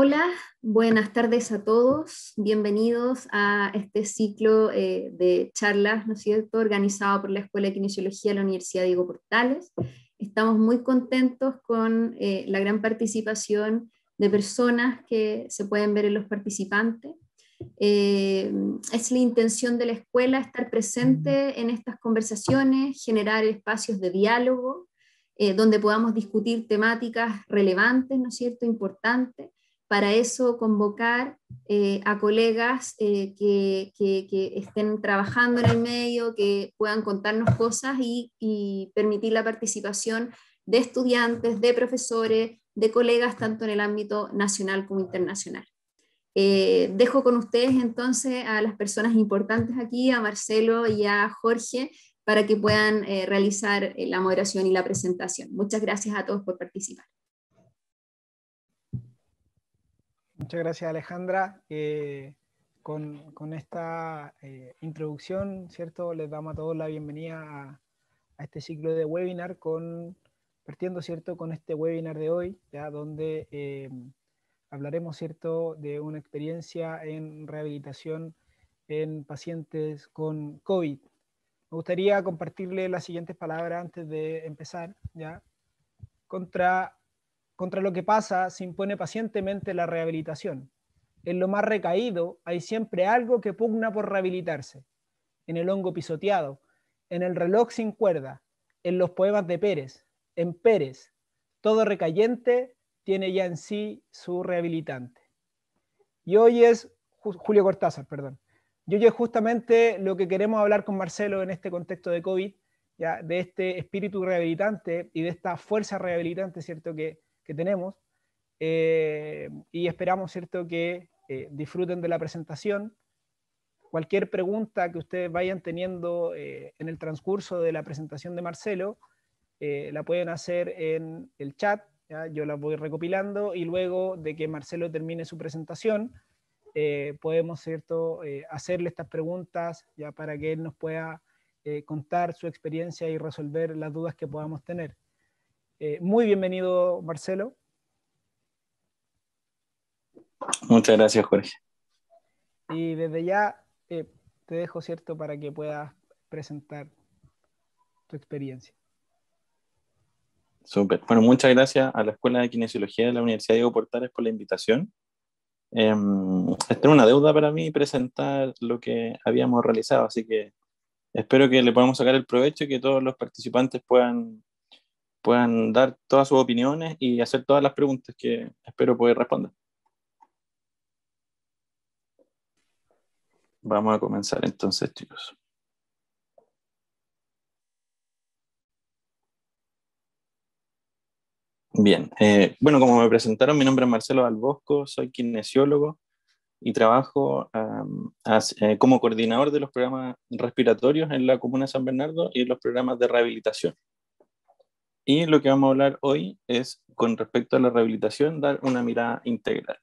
Hola, buenas tardes a todos. Bienvenidos a este ciclo eh, de charlas, ¿no es cierto?, organizado por la Escuela de Kinesiología de la Universidad Diego Portales. Estamos muy contentos con eh, la gran participación de personas que se pueden ver en los participantes. Eh, es la intención de la escuela estar presente en estas conversaciones, generar espacios de diálogo, donde podamos discutir temáticas relevantes, ¿no es cierto?, importantes para eso convocar eh, a colegas eh, que, estén trabajando en el medio, que puedan contarnos cosas y, permitir la participación de estudiantes, de profesores, de colegas, tanto en el ámbito nacional como internacional. Eh, dejo con ustedes entonces a las personas importantes aquí, a Marcelo y a Jorge, para que puedan realizar la moderación y la presentación. Muchas gracias a todos por participar. Muchas gracias Alejandra. Eh, con, esta eh, introducción, ¿cierto? Les damos a todos la bienvenida a, este ciclo de webinar con, partiendo, ¿cierto? Con este webinar de hoy, ya donde eh, hablaremos, ¿cierto? De una experiencia en rehabilitación en pacientes con COVID. Me gustaría compartirle las siguientes palabras antes de empezar, ¿ya? Contra contra lo que pasa se impone pacientemente la rehabilitación. En lo más recaído hay siempre algo que pugna por rehabilitarse, en el hongo pisoteado, en el reloj sin cuerda, en los poemas de Pérez, en Pérez, todo recayente tiene ya en sí su rehabilitante. Y hoy es Julio Cortázar, perdón. Y hoy es justamente lo que queremos hablar con Marcelo en este contexto de COVID, ya, de este espíritu rehabilitante y de esta fuerza rehabilitante, ¿cierto? Que, que tenemos. Eh, y esperamos, ¿cierto?, que eh, disfruten de la presentación. Cualquier pregunta que ustedes vayan teniendo eh, en el transcurso de la presentación de Marcelo, la pueden hacer en el chat, yo la voy recopilando y luego de que Marcelo termine su presentación, podemos, ¿cierto?, hacerle estas preguntas ya para que él nos pueda contar su experiencia y resolver las dudas que podamos tener. Eh, muy bienvenido, Marcelo. Muchas gracias, Jorge. Y desde ya eh, te dejo, ¿cierto?, para que puedas presentar tu experiencia. Súper. Bueno, muchas gracias a la Escuela de Kinesiología de la Universidad Diego Portales por la invitación. Em, esta es una deuda para mí presentar lo que habíamos realizado, así que espero que le podamos sacar el provecho y que todos los participantes puedan puedan dar todas sus opiniones y hacer todas las preguntas que espero poder responder. Vamos a comenzar entonces, chicos. Bien, eh, bueno, como me presentaron, mi nombre es Marcelo Albosco, soy kinesiólogo y trabajo eh, como coordinador de los programas respiratorios en la Comuna de San Bernardo y los programas de rehabilitación. Y lo que vamos a hablar hoy es con respecto a la rehabilitación, dar una mirada integral.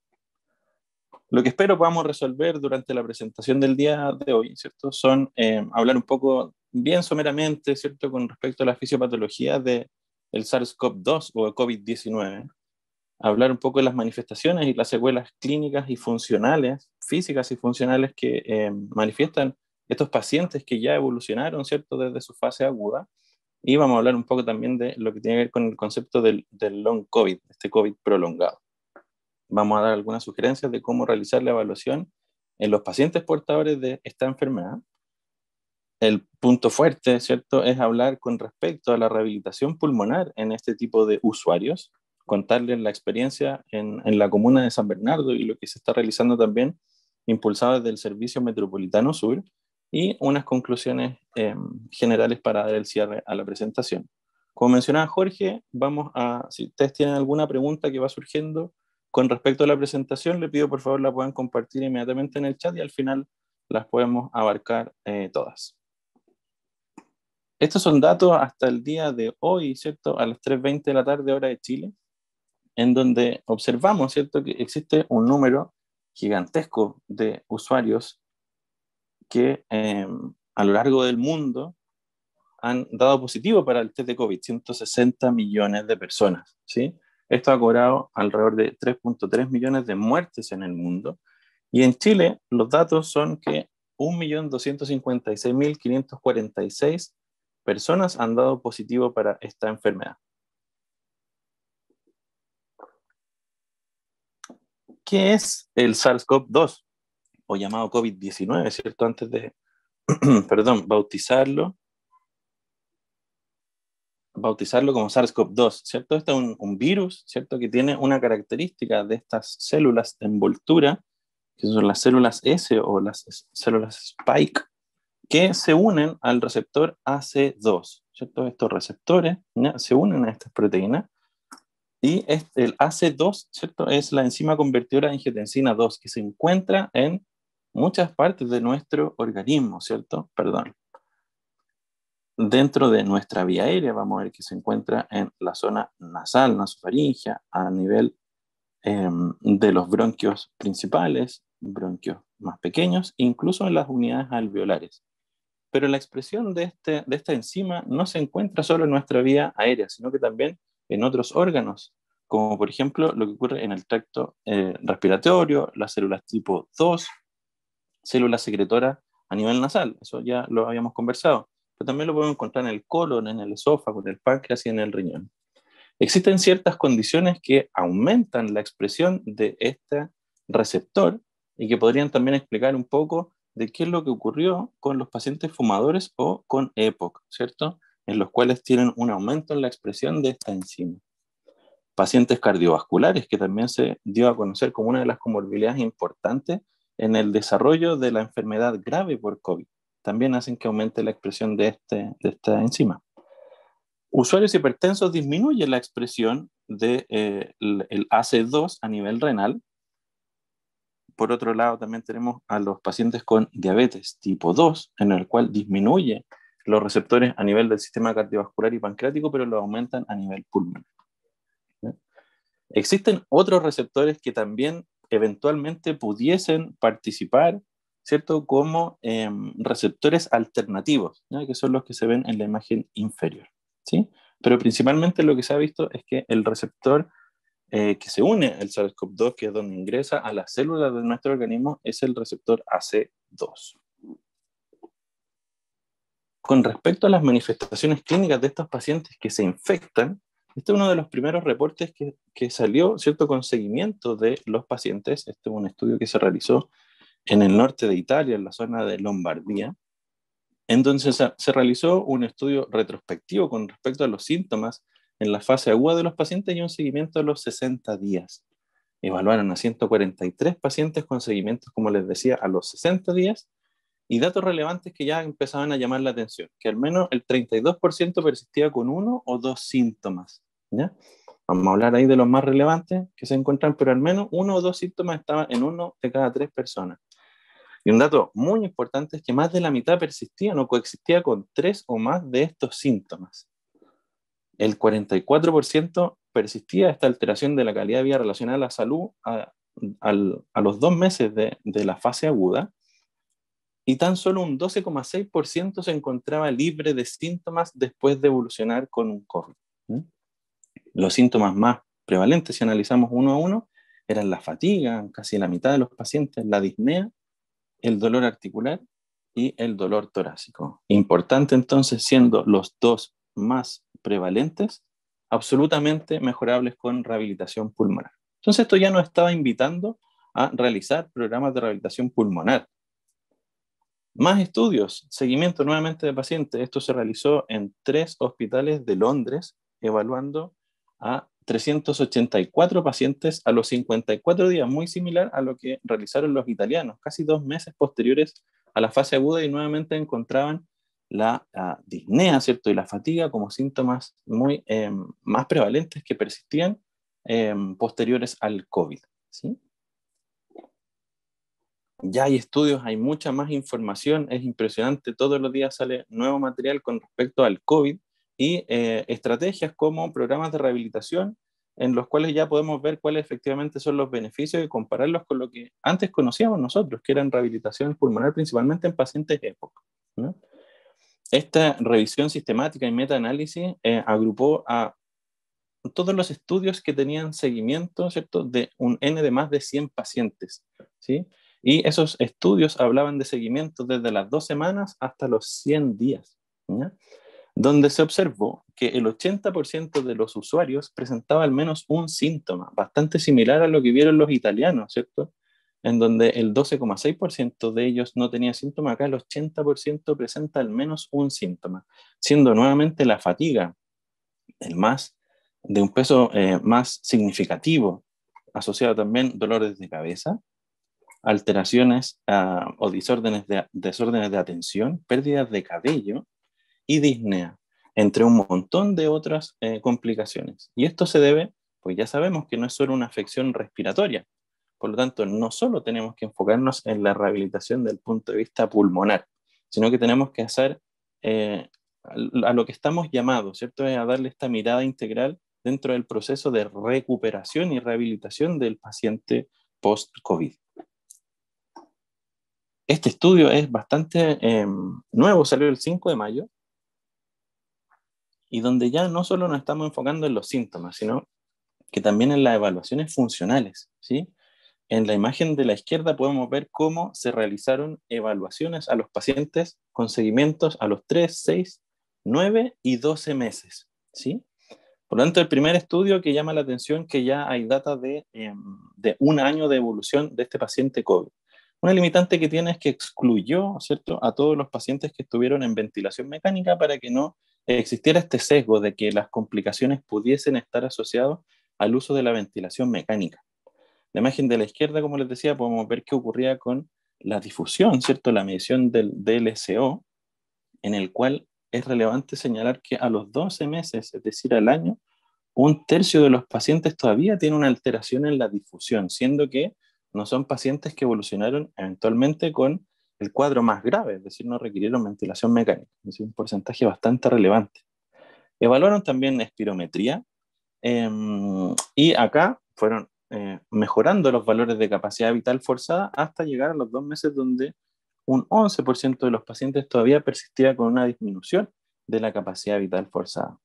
Lo que espero podamos resolver durante la presentación del día de hoy, ¿cierto? Son eh, hablar un poco bien someramente, ¿cierto? Con respecto a la fisiopatología del el SARS-CoV-2 o COVID-19. Hablar un poco de las manifestaciones y las secuelas clínicas y funcionales, físicas y funcionales que eh, manifiestan estos pacientes que ya evolucionaron, ¿cierto? Desde su fase aguda y vamos a hablar un poco también de lo que tiene que ver con el concepto del, del long COVID, este COVID prolongado. Vamos a dar algunas sugerencias de cómo realizar la evaluación en los pacientes portadores de esta enfermedad. El punto fuerte, ¿cierto?, es hablar con respecto a la rehabilitación pulmonar en este tipo de usuarios, contarles la experiencia en, en, la comuna de San Bernardo y lo que se está realizando también impulsado desde el Servicio Metropolitano Sur y unas conclusiones eh, generales para dar el cierre a la presentación. Como mencionaba Jorge, vamos a, si ustedes tienen alguna pregunta que va surgiendo con respecto a la presentación, le pido por favor la puedan compartir inmediatamente en el chat y al final las podemos abarcar eh, todas. Estos son datos hasta el día de hoy, ¿cierto? A las 3.20 de la tarde, hora de Chile, en donde observamos, ¿cierto?, que existe un número gigantesco de usuarios que eh, a lo largo del mundo han dado positivo para el test de COVID, 160 millones de personas. ¿sí? Esto ha cobrado alrededor de 3.3 millones de muertes en el mundo. Y en Chile los datos son que 1.256.546 personas han dado positivo para esta enfermedad. ¿Qué es el SARS-CoV-2? o llamado COVID-19, ¿cierto? Antes de, perdón, bautizarlo, bautizarlo como SARS-CoV-2, ¿cierto? Este es un, virus, ¿cierto? Que tiene una característica de estas células de envoltura, que son las células S o las células spike, que se unen al receptor AC2, ¿cierto? Estos receptores se unen a estas proteínas y el AC2, ¿cierto? Es la enzima convertidora de angiotensina 2 que se encuentra en muchas partes de nuestro organismo, ¿cierto? Perdón. Dentro de nuestra vía aérea, vamos a ver que se encuentra en la zona nasal, nasofaringia, a nivel em, de los bronquios principales, bronquios más pequeños, incluso en las unidades alveolares. Pero la expresión de, este, de esta enzima no se encuentra solo en nuestra vía aérea, sino que también en otros órganos, como por ejemplo lo que ocurre en el tracto eh, respiratorio, las células tipo 2, células secretoras a nivel nasal, eso ya lo habíamos conversado, pero también lo podemos encontrar en el colon, en el esófago, en el páncreas y en el riñón. Existen ciertas condiciones que aumentan la expresión de este receptor y que podrían también explicar un poco de qué es lo que ocurrió con los pacientes fumadores o con EPOC, ¿cierto? En los cuales tienen un aumento en la expresión de esta enzima. Pacientes cardiovasculares, que también se dio a conocer como una de las comorbilidades importantes en el desarrollo de la enfermedad grave por COVID. También hacen que aumente la expresión de, este, esta enzima. Usuarios hipertensos disminuyen la expresión del de, eh, AC2 a nivel renal. Por otro lado, también tenemos a los pacientes con diabetes tipo 2, en el cual disminuye los receptores a nivel del sistema cardiovascular y pancreático, pero lo aumentan a nivel pulmonar. Existen otros receptores que también eventualmente pudiesen participar, ¿cierto? Como em, receptores alternativos, que son los que se ven en la imagen inferior, ¿sí? Pero principalmente lo que se ha visto es que el receptor eh, que se une al SARS-CoV-2, que es donde ingresa a las células de nuestro organismo, es el receptor AC2. Con respecto a las manifestaciones clínicas de estos pacientes que se infectan, este es uno de los primeros reportes que, salió, ¿cierto?, con seguimiento de los pacientes. Este es un estudio que se realizó en el norte de Italia, en la zona de Lombardía. Entonces se realizó un estudio retrospectivo con respecto a los síntomas en la fase aguda de los pacientes y un seguimiento a los 60 días. Evaluaron a 143 pacientes con seguimientos, como les decía, a los 60 días y datos relevantes que ya empezaban a llamar la atención, que al menos el 32% persistía con uno o dos síntomas. Vamos a hablar ahí de los más relevantes que se encuentran, pero al menos uno o dos síntomas estaban en uno de cada tres personas. Y un dato muy importante es que más de la mitad persistía o coexistía con tres o más de estos síntomas. El 44% persistía esta alteración de la calidad de vida relacionada a la salud a, los dos meses de, la fase aguda y tan solo un 12,6% se encontraba libre de síntomas después de evolucionar con un COVID. Los síntomas más prevalentes, si analizamos uno a uno, eran la fatiga, casi la mitad de los pacientes, la disnea, el dolor articular y el dolor torácico. Importante entonces, siendo los dos más prevalentes, absolutamente mejorables con rehabilitación pulmonar. Entonces esto ya nos estaba invitando a realizar programas de rehabilitación pulmonar. Más estudios, seguimiento nuevamente de pacientes. Esto se realizó en tres hospitales de Londres, evaluando a 384 pacientes a los 54 días, muy similar a lo que realizaron los italianos, casi dos meses posteriores a la fase aguda y nuevamente encontraban la, ah, disnea, ¿cierto? Y la fatiga como síntomas muy eh, más prevalentes que persistían eh, posteriores al COVID, ¿sí? Ya hay estudios, hay mucha más información, es impresionante, todos los días sale nuevo material con respecto al COVID y eh, estrategias como programas de rehabilitación en los cuales ya podemos ver cuáles efectivamente son los beneficios y compararlos con lo que antes conocíamos nosotros, que eran rehabilitaciones pulmonar principalmente en pacientes de ¿no? Esta revisión sistemática y metaanálisis eh, agrupó a todos los estudios que tenían seguimiento ¿cierto? de un N de más de 100 pacientes. ¿sí? Y esos estudios hablaban de seguimiento desde las dos semanas hasta los 100 días donde se observó que el 80% de los usuarios presentaba al menos un síntoma, bastante similar a lo que vieron los italianos, ¿cierto? En donde el 12,6% de ellos no tenía síntoma, acá el 80% presenta al menos un síntoma, siendo nuevamente la fatiga el más de un peso eh, más significativo, asociado también dolores de cabeza, alteraciones ah, o desórdenes de atención, pérdidas de cabello, y disnea, entre un montón de otras eh, complicaciones. Y esto se debe, pues ya sabemos que no es solo una afección respiratoria, por lo tanto, no solo tenemos que enfocarnos en la rehabilitación del punto de vista pulmonar, sino que tenemos que hacer eh, a lo que estamos llamados, ¿cierto? a darle esta mirada integral dentro del proceso de recuperación y rehabilitación del paciente post-COVID. Este estudio es bastante em, nuevo, salió el 5 de mayo y donde ya no solo nos estamos enfocando en los síntomas, sino que también en las evaluaciones funcionales. ¿sí? En la imagen de la izquierda podemos ver cómo se realizaron evaluaciones a los pacientes con seguimientos a los 3, 6, 9 y 12 meses. ¿sí? Por lo tanto, el primer estudio que llama la atención que ya hay data em, de, un año de evolución de este paciente COVID. Una limitante que tiene es que excluyó ¿cierto? a todos los pacientes que estuvieron en ventilación mecánica para que no existiera este sesgo de que las complicaciones pudiesen estar asociadas al uso de la ventilación mecánica. La imagen de la izquierda, como les decía, podemos ver qué ocurría con la difusión, ¿cierto? La medición del DLCO, en el cual es relevante señalar que a los 12 meses, es decir, al año, un tercio de los pacientes todavía tiene una alteración en la difusión, siendo que no son pacientes que evolucionaron eventualmente con el cuadro más grave, es decir, no requirieron ventilación mecánica, es decir, un porcentaje bastante relevante. Evaluaron también espirometría em, y acá fueron eh, mejorando los valores de capacidad vital forzada hasta llegar a los dos meses donde un 11% de los pacientes todavía persistía con una disminución de la capacidad vital forzada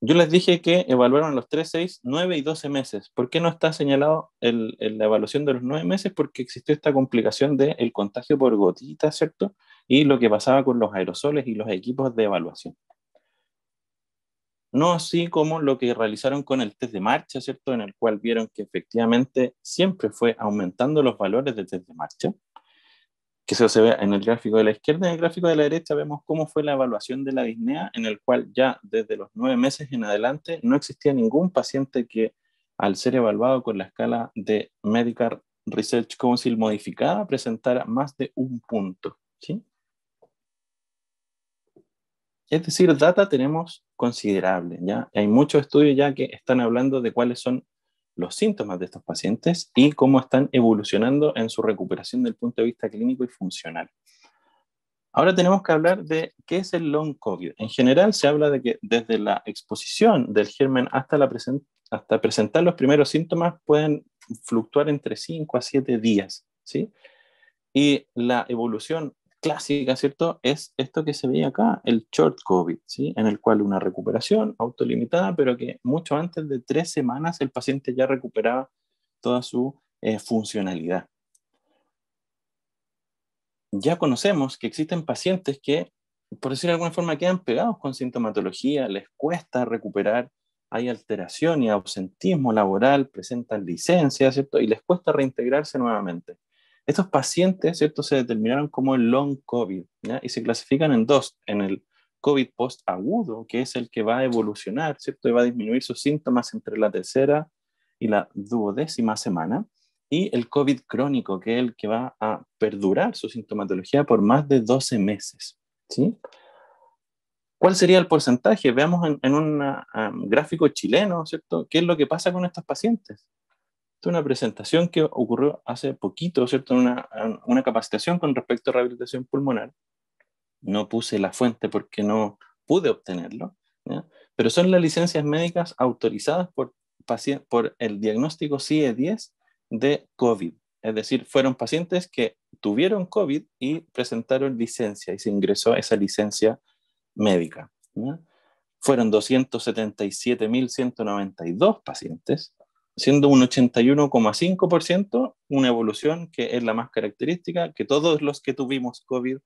yo les dije que evaluaron los 3, 6, 9 y 12 meses. ¿Por qué no está señalado la evaluación de los 9 meses? Porque existió esta complicación del contagio por gotitas, ¿cierto? Y lo que pasaba con los aerosoles y los equipos de evaluación. No así como lo que realizaron con el test de marcha, ¿cierto? En el cual vieron que efectivamente siempre fue aumentando los valores del test de marcha que se ve en el gráfico de la izquierda y en el gráfico de la derecha vemos cómo fue la evaluación de la disnea, en el cual ya desde los nueve meses en adelante no existía ningún paciente que al ser evaluado con la escala de Medicare Research Council modificada presentara más de un punto. ¿sí? Es decir, data tenemos considerable, ¿ya? Hay muchos estudios ya que están hablando de cuáles son los síntomas de estos pacientes y cómo están evolucionando en su recuperación del punto de vista clínico y funcional. Ahora tenemos que hablar de qué es el long COVID. En general se habla de que desde la exposición del germen hasta, la hasta presentar los primeros síntomas pueden fluctuar entre 5 a 7 días. ¿sí? Y la evolución clásica, ¿cierto? Es esto que se veía acá, el short COVID, ¿sí? En el cual una recuperación autolimitada, pero que mucho antes de tres semanas el paciente ya recuperaba toda su eh, funcionalidad. Ya conocemos que existen pacientes que, por decirlo de alguna forma, quedan pegados con sintomatología, les cuesta recuperar, hay alteración y ausentismo laboral, presentan licencia, ¿cierto? Y les cuesta reintegrarse nuevamente. Estos pacientes, ¿cierto? Se determinaron como el long COVID y se clasifican en dos, en el COVID post agudo, que es el que va a evolucionar, ¿cierto? Y va a disminuir sus síntomas entre la tercera y la duodécima semana, y el COVID crónico, que es el que va a perdurar su sintomatología por más de 12 meses, ¿sí? ¿Cuál sería el porcentaje? Veamos en, un um, gráfico chileno, ¿cierto? ¿Qué es lo que pasa con estos pacientes? Esta es una presentación que ocurrió hace poquito, ¿cierto? Una, capacitación con respecto a rehabilitación pulmonar. No puse la fuente porque no pude obtenerlo, pero son las licencias médicas autorizadas por, por el diagnóstico CIE-10 e de COVID. Es decir, fueron pacientes que tuvieron COVID y presentaron licencia y se ingresó esa licencia médica. Fueron 277.192 pacientes siendo un 81,5% una evolución que es la más característica, que todos los que tuvimos COVID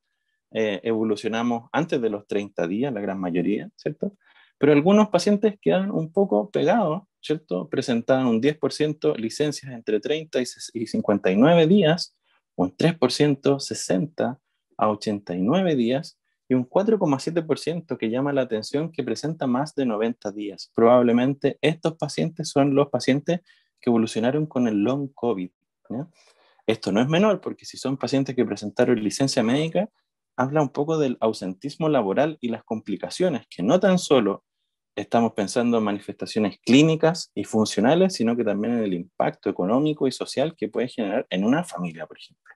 eh, evolucionamos antes de los 30 días, la gran mayoría, ¿cierto? Pero algunos pacientes quedan un poco pegados, ¿cierto? Presentaban un 10%, licencias entre 30 y 59 días, un 3%, 60 a 89 días, y un 4,7% que llama la atención que presenta más de 90 días. Probablemente estos pacientes son los pacientes que evolucionaron con el long COVID. Esto no es menor porque si son pacientes que presentaron licencia médica, habla un poco del ausentismo laboral y las complicaciones, que no tan solo estamos pensando en manifestaciones clínicas y funcionales, sino que también en el impacto económico y social que puede generar en una familia, por ejemplo.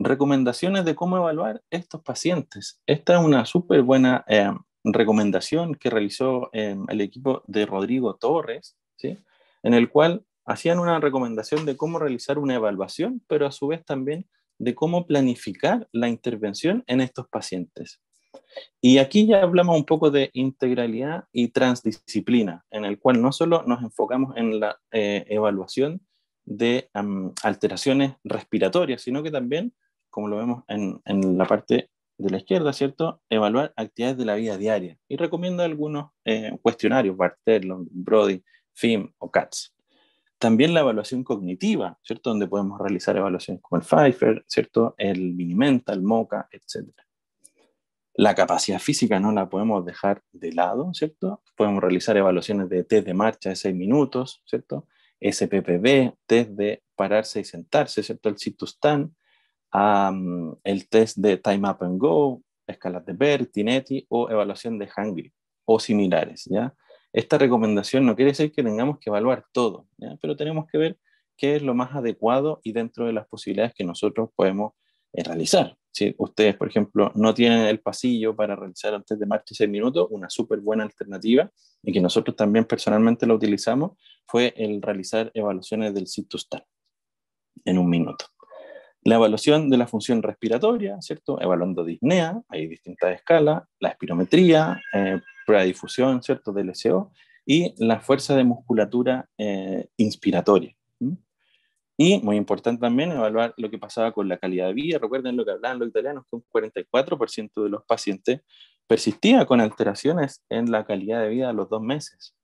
recomendaciones de cómo evaluar estos pacientes. Esta es una súper buena eh, recomendación que realizó eh, el equipo de Rodrigo Torres, ¿sí? en el cual hacían una recomendación de cómo realizar una evaluación, pero a su vez también de cómo planificar la intervención en estos pacientes. Y aquí ya hablamos un poco de integralidad y transdisciplina, en el cual no solo nos enfocamos en la eh, evaluación de alteraciones respiratorias, sino que también como lo vemos en, la parte de la izquierda, ¿cierto? Evaluar actividades de la vida diaria y recomiendo algunos eh, cuestionarios, Bartel, Brody, FIM o CATS. También la evaluación cognitiva, ¿cierto? Donde podemos realizar evaluaciones como el Pfeiffer, ¿cierto? El Minimenta, el MOCA, etc. La capacidad física no la podemos dejar de lado, ¿cierto? Podemos realizar evaluaciones de test de marcha de 6 minutos, ¿cierto? SPPB, test de pararse y sentarse, ¿cierto? El sit-to-stand, el test de Time Up and Go, escalas de Bert, Tinetti o evaluación de Hungry o similares. ¿ya? Esta recomendación no quiere decir que tengamos que evaluar todo, pero tenemos que ver qué es lo más adecuado y dentro de las posibilidades que nosotros podemos eh, realizar. Si ustedes, por ejemplo, no tienen el pasillo para realizar antes de marcha 6 minutos, una súper buena alternativa y que nosotros también personalmente lo utilizamos fue el realizar evaluaciones del sit en un minuto. La evaluación de la función respiratoria, ¿cierto? Evaluando disnea, hay distintas escalas, la espirometría, eh, prueba difusión, ¿cierto? Del SO, y la fuerza de musculatura eh, inspiratoria. Y muy importante también evaluar lo que pasaba con la calidad de vida. Recuerden lo que hablaban los italianos, que un 44% de los pacientes persistía con alteraciones en la calidad de vida a los dos meses.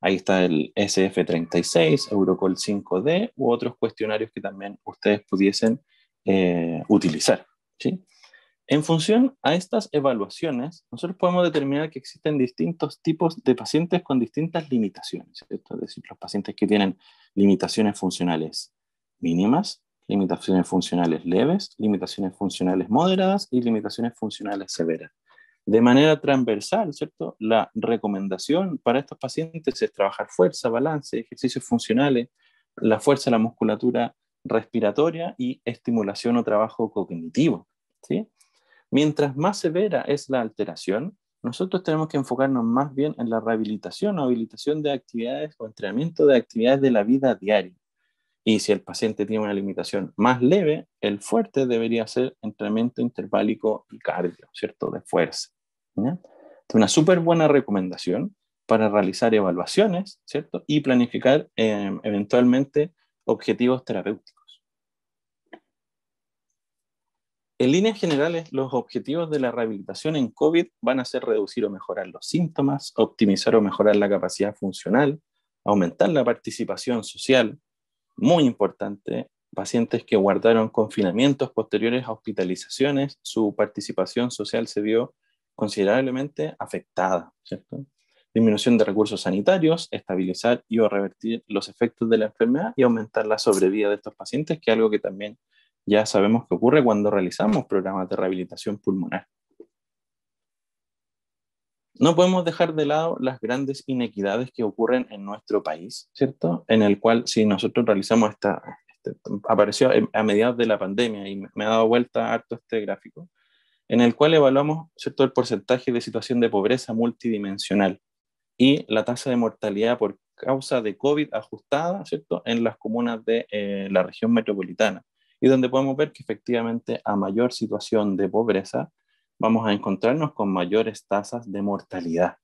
Ahí está el SF36, Eurocol 5D u otros cuestionarios que también ustedes pudiesen eh, utilizar. ¿sí? En función a estas evaluaciones, nosotros podemos determinar que existen distintos tipos de pacientes con distintas limitaciones, es decir, los pacientes que tienen limitaciones funcionales mínimas, limitaciones funcionales leves, limitaciones funcionales moderadas y limitaciones funcionales severas. De manera transversal, ¿cierto? La recomendación para estos pacientes es trabajar fuerza, balance, ejercicios funcionales, la fuerza, la musculatura respiratoria y estimulación o trabajo cognitivo. ¿sí? Mientras más severa es la alteración, nosotros tenemos que enfocarnos más bien en la rehabilitación o habilitación de actividades o entrenamiento de actividades de la vida diaria. Y si el paciente tiene una limitación más leve, el fuerte debería ser entrenamiento interválico y cardio, ¿cierto? De fuerza. Una súper buena recomendación para realizar evaluaciones, ¿cierto? Y planificar em, eventualmente objetivos terapéuticos. En líneas generales, los objetivos de la rehabilitación en COVID van a ser reducir o mejorar los síntomas, optimizar o mejorar la capacidad funcional, aumentar la participación social, muy importante, pacientes que guardaron confinamientos posteriores a hospitalizaciones, su participación social se vio considerablemente afectada, ¿cierto? Disminución de recursos sanitarios, estabilizar y o revertir los efectos de la enfermedad y aumentar la sobrevida de estos pacientes, que es algo que también ya sabemos qué ocurre cuando realizamos programas de rehabilitación pulmonar. No podemos dejar de lado las grandes inequidades que ocurren en nuestro país, ¿cierto? En el cual si nosotros realizamos esta, este, apareció a mediados de la pandemia y me ha dado vuelta harto este gráfico, en el cual evaluamos, ¿cierto?, el porcentaje de situación de pobreza multidimensional y la tasa de mortalidad por causa de COVID ajustada, ¿cierto?, en las comunas de eh, la región metropolitana donde podemos ver que efectivamente a mayor situación de pobreza vamos a encontrarnos con mayores tasas de mortalidad.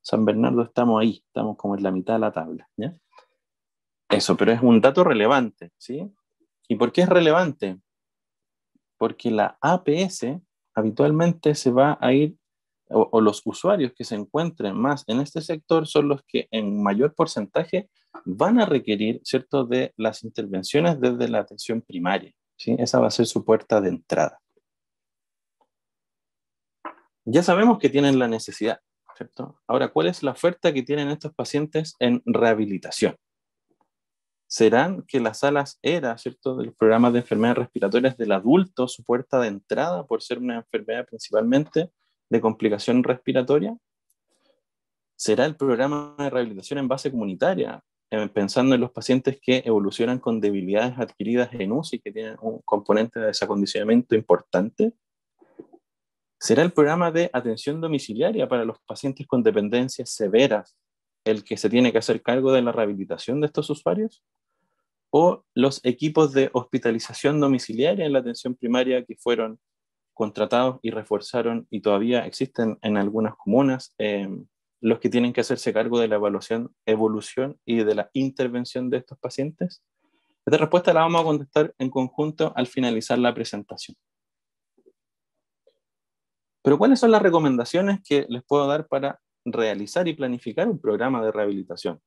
San Bernardo estamos ahí, estamos como en la mitad de la tabla. Eso, pero es un dato relevante. ¿sí? ¿Y por qué es relevante? Porque la APS habitualmente se va a ir o, los usuarios que se encuentren más en este sector son los que en mayor porcentaje van a requerir, ¿cierto?, de las intervenciones desde la atención primaria. ¿sí? Esa va a ser su puerta de entrada. Ya sabemos que tienen la necesidad, ¿cierto? Ahora, ¿cuál es la oferta que tienen estos pacientes en rehabilitación? serán que las salas ERA, ¿cierto?, de los programas de enfermedades respiratorias del adulto, su puerta de entrada, por ser una enfermedad principalmente de complicación respiratoria, será el programa de rehabilitación en base comunitaria, em, pensando en los pacientes que evolucionan con debilidades adquiridas en UCI, que tienen un componente de desacondicionamiento importante. Será el programa de atención domiciliaria para los pacientes con dependencias severas, el que se tiene que hacer cargo de la rehabilitación de estos usuarios. O los equipos de hospitalización domiciliaria en la atención primaria que fueron contratados y reforzaron y todavía existen en algunas comunas eh, los que tienen que hacerse cargo de la evaluación, evolución y de la intervención de estos pacientes? Esta respuesta la vamos a contestar en conjunto al finalizar la presentación. Pero ¿cuáles son las recomendaciones que les puedo dar para realizar y planificar un programa de rehabilitación?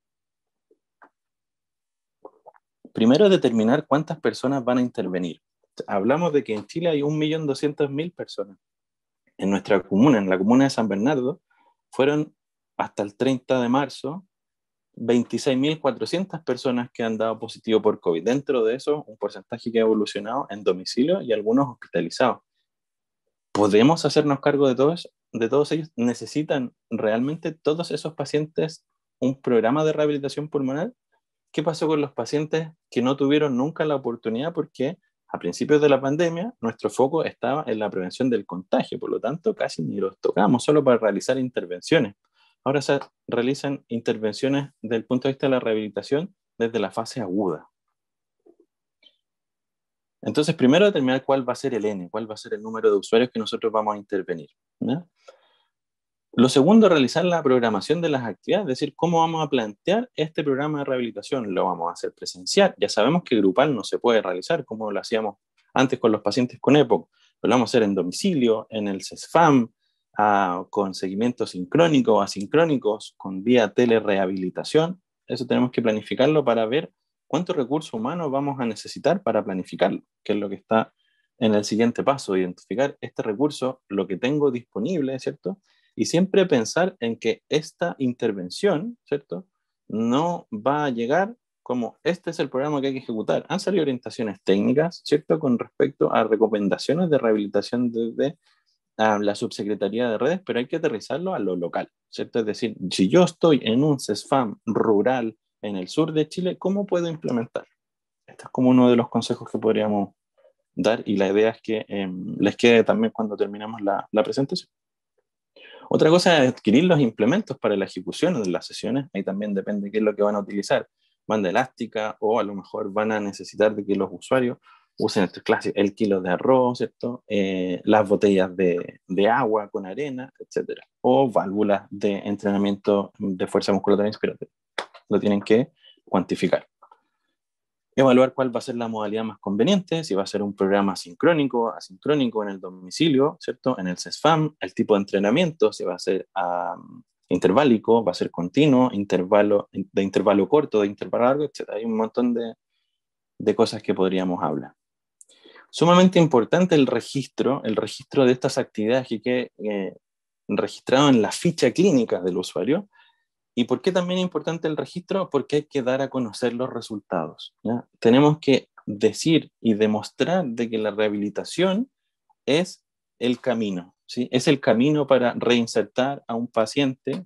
Primero, determinar cuántas personas van a intervenir hablamos de que en Chile hay 1.200.000 personas. En nuestra comuna, en la comuna de San Bernardo, fueron hasta el 30 de marzo 26.400 personas que han dado positivo por COVID. Dentro de eso, un porcentaje que ha evolucionado en domicilio y algunos hospitalizados. ¿Podemos hacernos cargo de todos, de todos ellos? ¿Necesitan realmente todos esos pacientes un programa de rehabilitación pulmonar? ¿Qué pasó con los pacientes que no tuvieron nunca la oportunidad porque a principios de la pandemia, nuestro foco estaba en la prevención del contagio, por lo tanto, casi ni los tocamos, solo para realizar intervenciones. Ahora se realizan intervenciones desde el punto de vista de la rehabilitación desde la fase aguda. Entonces, primero determinar cuál va a ser el N, cuál va a ser el número de usuarios que nosotros vamos a intervenir. ¿no? Lo segundo, realizar la programación de las actividades, es decir, cómo vamos a plantear este programa de rehabilitación. Lo vamos a hacer presencial. Ya sabemos que grupal no se puede realizar, como lo hacíamos antes con los pacientes con EPOC. Lo vamos a hacer en domicilio, en el CESFAM, con seguimiento sincrónico o asincrónicos, con vía telerehabilitación. Eso tenemos que planificarlo para ver cuánto recurso humano vamos a necesitar para planificarlo, que es lo que está en el siguiente paso, identificar este recurso, lo que tengo disponible, ¿cierto? Y siempre pensar en que esta intervención, ¿cierto? No va a llegar como este es el programa que hay que ejecutar. Han salido orientaciones técnicas, ¿cierto? Con respecto a recomendaciones de rehabilitación desde la subsecretaría de redes, pero hay que aterrizarlo a lo local, ¿cierto? Es decir, si yo estoy en un CESFAM rural en el sur de Chile, ¿cómo puedo implementar? Este es como uno de los consejos que podríamos dar y la idea es que em, les quede también cuando terminamos la presentación. Otra cosa es adquirir los implementos para la ejecución de las sesiones, ahí también depende qué es lo que van a utilizar, banda elástica o a lo mejor van a necesitar de que los usuarios usen este clase el kilo de arroz, eh, las botellas de, agua con arena, etc. O válvulas de entrenamiento de fuerza muscular inspiratoria. Lo tienen que cuantificar evaluar cuál va a ser la modalidad más conveniente, si va a ser un programa sincrónico, asincrónico en el domicilio, ¿cierto? En el CESFAM, el tipo de entrenamiento, si va a ser intervalico, va a ser continuo, intervalo, de intervalo corto, de intervalo largo, etc. Hay un montón de, de cosas que podríamos hablar. Sumamente importante el registro, el registro de estas actividades que quede eh, registrado en la ficha clínica del usuario, ¿Y por qué también es importante el registro? Porque hay que dar a conocer los resultados. Tenemos que decir y demostrar de que la rehabilitación es el camino, ¿sí? es el camino para reinsertar a un paciente,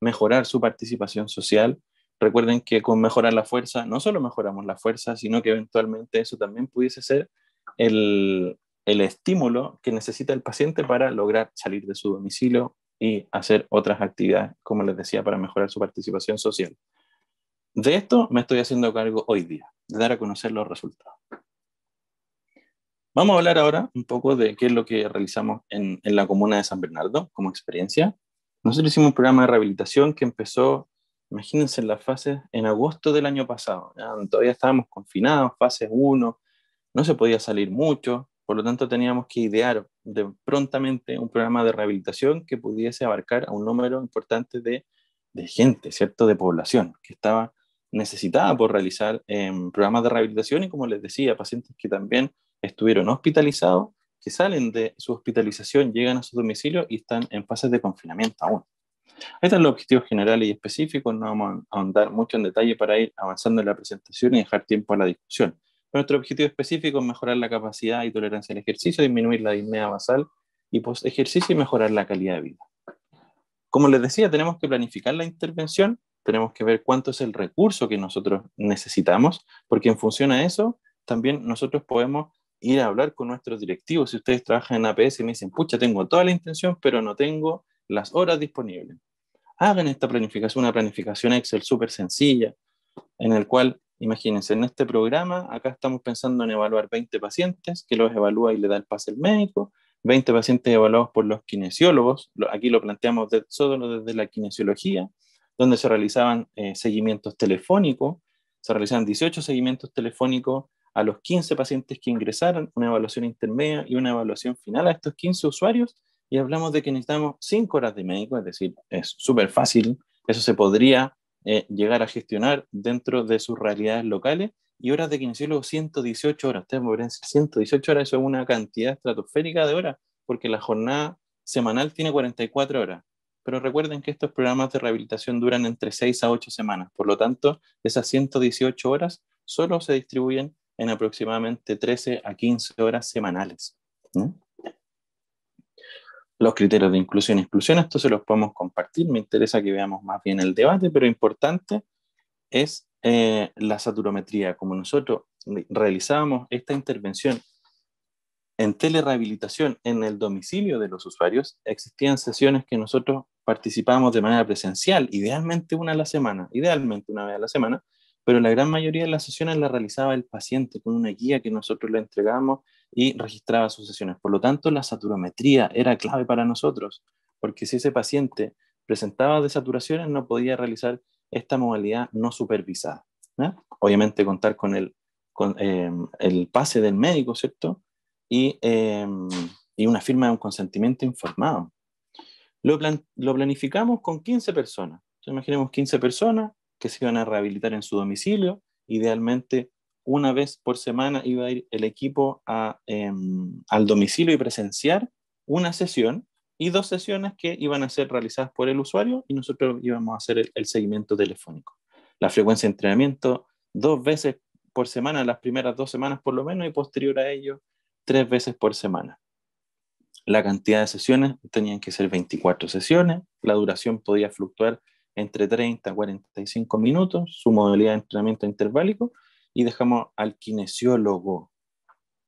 mejorar su participación social. Recuerden que con mejorar la fuerza, no solo mejoramos la fuerza, sino que eventualmente eso también pudiese ser el estímulo que necesita el paciente para lograr salir de su domicilio, y hacer otras actividades, como les decía, para mejorar su participación social. De esto me estoy haciendo cargo hoy día, de dar a conocer los resultados. Vamos a hablar ahora un poco de qué es lo que realizamos en, la comuna de San Bernardo como experiencia. Nosotros hicimos un programa de rehabilitación que empezó, imagínense en las fases, en agosto del año pasado. Todavía estábamos confinados, fase 1, no se podía salir mucho, por lo tanto, teníamos que idear prontamente un programa de rehabilitación que pudiese abarcar a un número importante de, gente, ¿cierto? De población que estaba necesitada por realizar em, programas de rehabilitación y, como les decía, pacientes que también estuvieron hospitalizados, que salen de su hospitalización, llegan a su domicilio y están en fases de confinamiento aún. Estos son los objetivos generales y específicos, no vamos a ahondar mucho en detalle para ir avanzando en la presentación y dejar tiempo a la discusión nuestro objetivo específico es mejorar la capacidad y tolerancia al ejercicio, disminuir la disnea basal y post ejercicio y mejorar la calidad de vida. Como les decía, tenemos que planificar la intervención, tenemos que ver cuánto es el recurso que nosotros necesitamos, porque en función a eso, también nosotros podemos ir a hablar con nuestros directivos. Si ustedes trabajan en APS y me dicen, pucha, tengo toda la intención, pero no tengo las horas disponibles. Hagan esta planificación, una planificación Excel súper sencilla, en el cual Imagínense, en este programa acá estamos pensando en evaluar 20 pacientes, que los evalúa y le da el pase el médico, 20 pacientes evaluados por los kinesiólogos, aquí lo planteamos de, solo desde la kinesiología, donde se realizaban eh, seguimientos telefónicos, se realizaban 18 seguimientos telefónicos a los 15 pacientes que ingresaron, una evaluación intermedia y una evaluación final a estos 15 usuarios, y hablamos de que necesitamos 5 horas de médico, es decir, es súper fácil, eso se podría eh, llegar a gestionar dentro de sus realidades locales y horas de kinesiólogo 118 horas. Ustedes podrían 118 horas, eso es una cantidad estratosférica de horas, porque la jornada semanal tiene 44 horas. Pero recuerden que estos programas de rehabilitación duran entre 6 a 8 semanas, por lo tanto, esas 118 horas solo se distribuyen en aproximadamente 13 a 15 horas semanales. ¿no? los criterios de inclusión y exclusión, esto se los podemos compartir, me interesa que veamos más bien el debate, pero importante es eh, la saturometría, como nosotros realizábamos esta intervención en telerehabilitación en el domicilio de los usuarios, existían sesiones que nosotros participábamos de manera presencial, idealmente una a la semana, idealmente una vez a la semana, pero la gran mayoría de las sesiones las realizaba el paciente con una guía que nosotros le entregábamos y registraba sus sesiones. Por lo tanto, la saturometría era clave para nosotros, porque si ese paciente presentaba desaturaciones, no podía realizar esta modalidad no supervisada. Obviamente contar con el, con, em, el pase del médico, ¿cierto? Em, y, una firma de un consentimiento informado. Lo, planificamos con 15 personas. imaginemos 15 personas que se iban a rehabilitar en su domicilio, idealmente una vez por semana iba a ir el equipo em, al domicilio y presenciar una sesión y dos sesiones que iban a ser realizadas por el usuario y nosotros íbamos a hacer el, seguimiento telefónico. La frecuencia de entrenamiento dos veces por semana, las primeras dos semanas por lo menos y posterior a ello tres veces por semana. La cantidad de sesiones tenían que ser 24 sesiones, la duración podía fluctuar entre 30 a 45 minutos, su modalidad de entrenamiento interválico y dejamos al kinesiólogo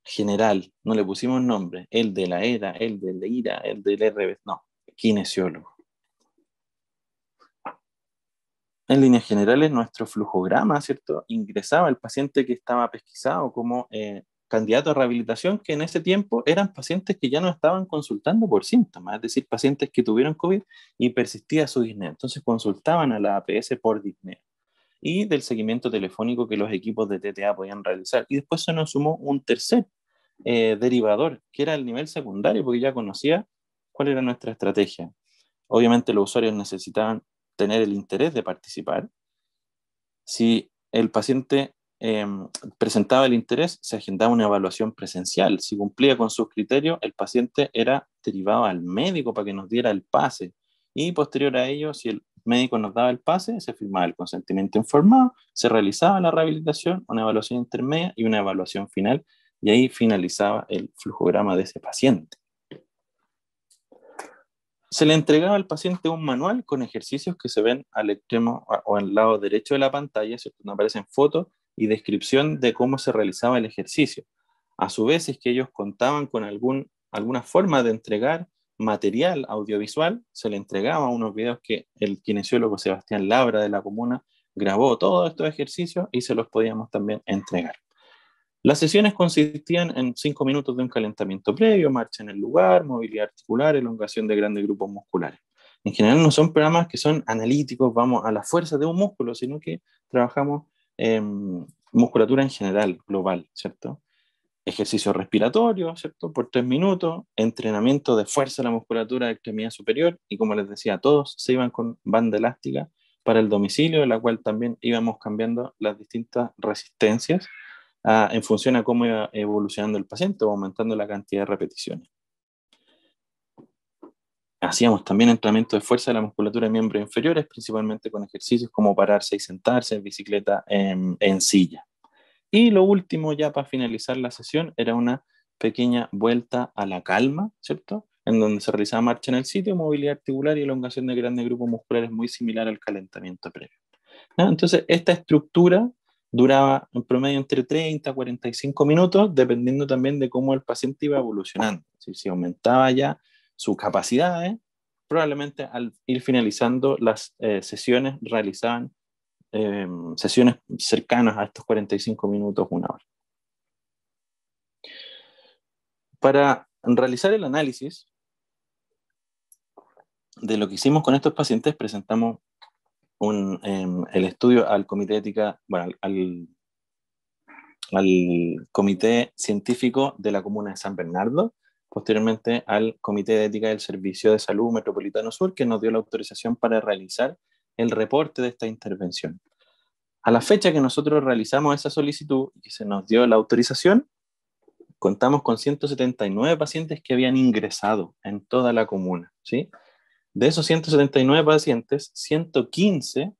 general, no le pusimos nombre, el de la ERA, el de la IRA, el del RB, no, kinesiólogo. En líneas generales, nuestro flujograma, ¿cierto? Ingresaba el paciente que estaba pesquisado como eh, candidato a rehabilitación, que en ese tiempo eran pacientes que ya no estaban consultando por síntomas, es decir, pacientes que tuvieron COVID y persistía su disnea. Entonces consultaban a la APS por disnea y del seguimiento telefónico que los equipos de TTA podían realizar. Y después se nos sumó un tercer eh, derivador, que era el nivel secundario, porque ya conocía cuál era nuestra estrategia. Obviamente los usuarios necesitaban tener el interés de participar. Si el paciente em, presentaba el interés, se agendaba una evaluación presencial. Si cumplía con sus criterios, el paciente era derivado al médico para que nos diera el pase. Y posterior a ello, si el médico nos daba el pase, se firmaba el consentimiento informado, se realizaba la rehabilitación, una evaluación intermedia y una evaluación final, y ahí finalizaba el flujograma de ese paciente. Se le entregaba al paciente un manual con ejercicios que se ven al extremo o al lado derecho de la pantalla, ¿cierto? aparecen fotos y descripción de cómo se realizaba el ejercicio. A su vez, es que ellos contaban con algún, alguna forma de entregar material audiovisual, se le entregaba unos videos que el kinesiólogo Sebastián Labra de la comuna grabó todos estos ejercicios y se los podíamos también entregar. Las sesiones consistían en cinco minutos de un calentamiento previo, marcha en el lugar, movilidad articular, elongación de grandes grupos musculares. En general no son programas que son analíticos, vamos a la fuerza de un músculo, sino que trabajamos en em, musculatura en general, global, ¿cierto? ejercicio respiratorio, ¿cierto? Por tres minutos, entrenamiento de fuerza de la musculatura de extremidad superior y como les decía, todos se iban con banda elástica para el domicilio, en la cual también íbamos cambiando las distintas resistencias ah, en función a cómo iba evolucionando el paciente o aumentando la cantidad de repeticiones. Hacíamos también entrenamiento de fuerza de la musculatura de miembros inferiores, principalmente con ejercicios como pararse y sentarse, en bicicleta en silla. Y lo último, ya para finalizar la sesión, era una pequeña vuelta a la calma, ¿cierto? En donde se realizaba marcha en el sitio, movilidad articular y elongación de grandes grupos musculares muy similar al calentamiento previo. Entonces, esta estructura duraba en promedio entre 30 a 45 minutos, dependiendo también de cómo el paciente iba evolucionando. Si, aumentaba ya sus capacidades, probablemente al ir finalizando las eh, sesiones realizaban Em, sesiones cercanas a estos 45 minutos, una hora. Para realizar el análisis de lo que hicimos con estos pacientes, presentamos em, el estudio al comité ética, bueno, al, al comité científico de la comuna de San Bernardo, posteriormente al comité de ética del Servicio de Salud Metropolitano Sur, que nos dio la autorización para realizar el reporte de esta intervención. A la fecha que nosotros realizamos esa solicitud y se nos dio la autorización, contamos con 179 pacientes que habían ingresado en toda la comuna. ¿sí? De esos 179 pacientes, 115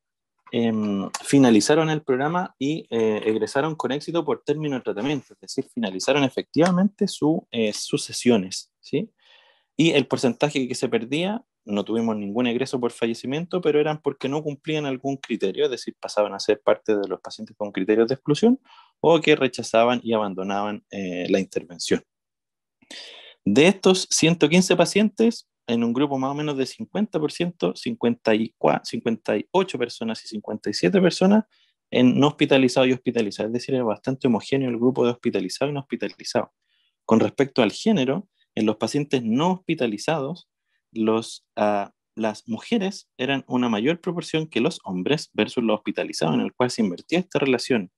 em, finalizaron el programa y eh, egresaron con éxito por término de tratamiento, es decir, finalizaron efectivamente su, eh, sus sesiones. ¿sí? Y el porcentaje que se perdía no tuvimos ningún egreso por fallecimiento, pero eran porque no cumplían algún criterio, es decir, pasaban a ser parte de los pacientes con criterios de exclusión o que rechazaban y abandonaban eh, la intervención. De estos 115 pacientes, en un grupo más o menos de 50%, 58 personas y 57 personas en no hospitalizados y hospitalizados, es decir, era bastante homogéneo el grupo de hospitalizados y no hospitalizados. Con respecto al género, en los pacientes no hospitalizados, Ah, las mujeres eran una mayor proporción que los hombres versus los hospitalizados, en el cual se invertía esta relación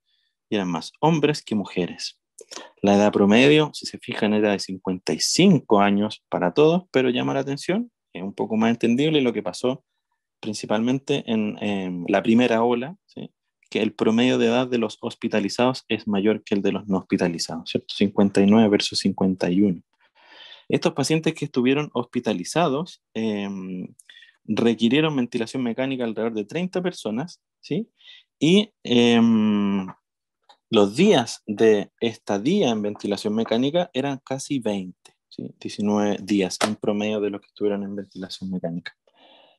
y eran más hombres que mujeres. La edad promedio, si se fijan, era de 55 años para todos, pero llama la atención, es un poco más entendible lo que pasó principalmente en, la primera ola, que el promedio de edad de los hospitalizados es mayor que el de los no hospitalizados, 59 versus 51. Estos pacientes que estuvieron hospitalizados em, requirieron ventilación mecánica alrededor de 30 personas, ¿sí? Y em, los días de estadía en ventilación mecánica eran casi 20, 19 días en promedio de los que estuvieron en ventilación mecánica.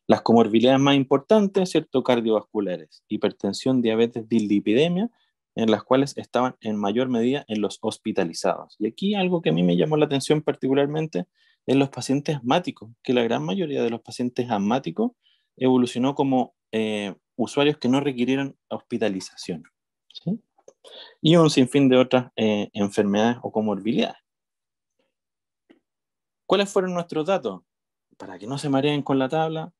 Las comorbilidades más importantes, ¿cierto? Cardiovasculares, hipertensión, diabetes, dislipidemia, en las cuales estaban en mayor medida en los hospitalizados. Y aquí algo que a mí me llamó la atención particularmente en los pacientes asmáticos, que la gran mayoría de los pacientes asmáticos evolucionó como eh, usuarios que no requirieron hospitalización. Y un sinfín de otras eh, enfermedades o comorbilidades. ¿Cuáles fueron nuestros datos? Para que no se mareen con la tabla,